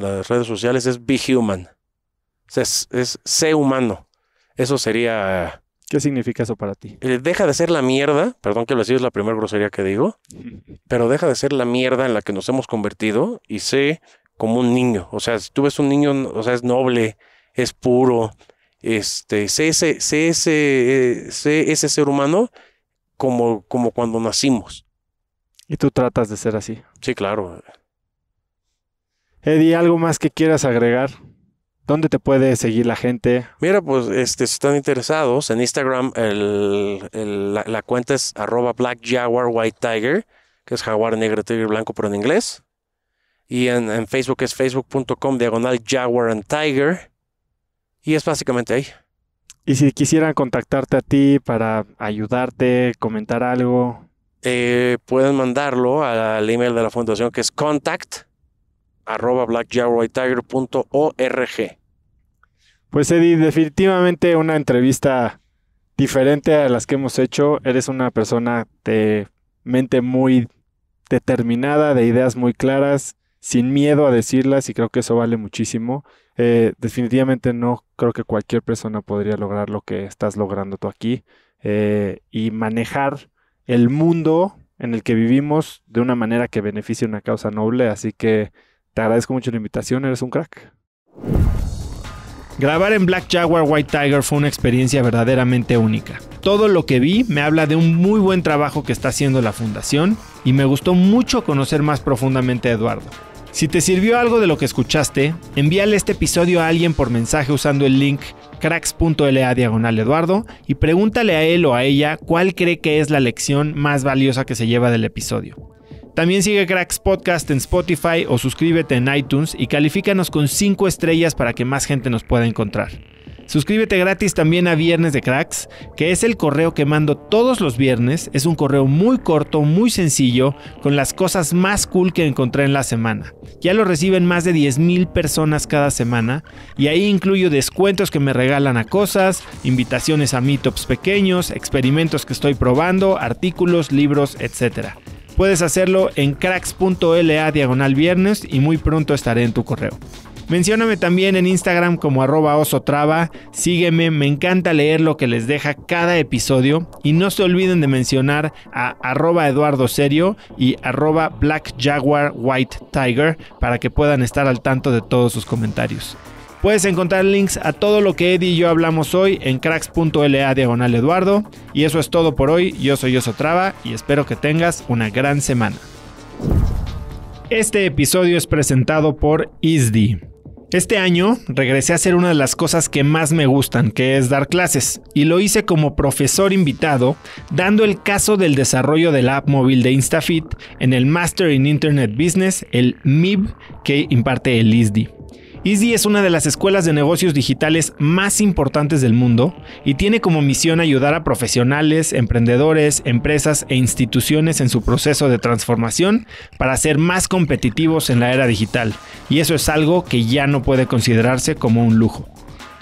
las redes sociales es be human. Es, es, sé humano. Eso sería. ¿Qué significa eso para ti? Eh, deja de ser la mierda, perdón que lo sido es la primera grosería que digo, pero deja de ser la mierda en la que nos hemos convertido y sé como un niño. O sea, si tú ves un niño, o sea, es noble, es puro, este, sé ese, sé eh, sé ese ser humano como, como cuando nacimos. Y tú tratas de ser así. Sí, claro. Eddie, ¿algo más que quieras agregar? ¿Dónde te puede seguir la gente? Mira, pues este, si están interesados, en Instagram la, cuenta es arroba Black Jaguar White Tiger, que es jaguar negro, tiger blanco, pero en inglés. Y en, en Facebook es facebook.com diagonal Jaguar and Tiger. Y es básicamente ahí. Y si quisieran contactarte a ti para ayudarte, comentar algo. Eh, pueden mandarlo al email de la fundación que es contact Pues Eddie, definitivamente una entrevista diferente a las que hemos hecho. Eres una persona de mente muy determinada, de ideas muy claras, sin miedo a decirlas y creo que eso vale muchísimo. Eh, definitivamente no creo que cualquier persona podría lograr lo que estás logrando tú aquí eh, y manejar el mundo en el que vivimos de una manera que beneficie una causa noble. Así que te agradezco mucho la invitación, eres un crack. Grabar en Black Jaguar White Tiger fue una experiencia verdaderamente única. Todo lo que vi me habla de un muy buen trabajo que está haciendo la fundación y me gustó mucho conocer más profundamente a Eduardo. Si te sirvió algo de lo que escuchaste, envíale este episodio a alguien por mensaje usando el link cracks.la diagonal Eduardo y pregúntale a él o a ella cuál cree que es la lección más valiosa que se lleva del episodio. También sigue Cracks Podcast en Spotify o suscríbete en iTunes y califícanos con 5 estrellas para que más gente nos pueda encontrar. Suscríbete gratis también a Viernes de Cracks, que es el correo que mando todos los viernes. Es un correo muy corto, muy sencillo, con las cosas más cool que encontré en la semana. Ya lo reciben más de 10.000 personas cada semana y ahí incluyo descuentos que me regalan a cosas, invitaciones a meetups pequeños, experimentos que estoy probando, artículos, libros, etc. Puedes hacerlo en cracks.la diagonal viernes y muy pronto estaré en tu correo. Mencióname también en Instagram como arroba osotrava. Sígueme, me encanta leer lo que les deja cada episodio. Y no se olviden de mencionar a arroba Eduardo Serio y arroba Black Jaguar White Tiger para que puedan estar al tanto de todos sus comentarios. Puedes encontrar links a todo lo que Eddie y yo hablamos hoy en cracks.la diagonal Eduardo. Y eso es todo por hoy. Yo soy Osotrava y espero que tengas una gran semana. Este episodio es presentado por ISDI. Este año regresé a hacer una de las cosas que más me gustan, que es dar clases, y lo hice como profesor invitado, dando el caso del desarrollo de la app móvil de InstaFit en el Master in Internet Business, el MIB, que imparte el ISDI. Easy es una de las escuelas de negocios digitales más importantes del mundo y tiene como misión ayudar a profesionales, emprendedores, empresas e instituciones en su proceso de transformación para ser más competitivos en la era digital, y eso es algo que ya no puede considerarse como un lujo.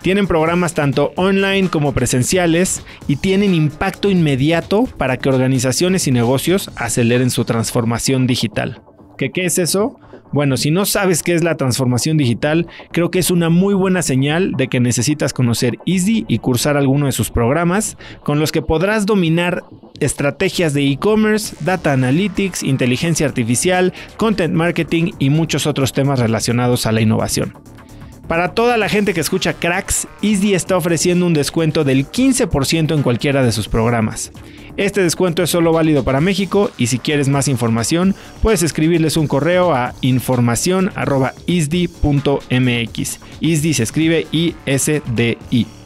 Tienen programas tanto online como presenciales y tienen impacto inmediato para que organizaciones y negocios aceleren su transformación digital. qué es eso? Bueno, si no sabes qué es la transformación digital, creo que es una muy buena señal de que necesitas conocer Easy y cursar alguno de sus programas, con los que podrás dominar estrategias de e-commerce, data analytics, inteligencia artificial, content marketing y muchos otros temas relacionados a la innovación. Para toda la gente que escucha Cracks, ISDI está ofreciendo un descuento del 15% en cualquiera de sus programas. Este descuento es solo válido para México y si quieres más información, puedes escribirles un correo a información.isdi.mx. ISDI se escribe I-S-D-I. i s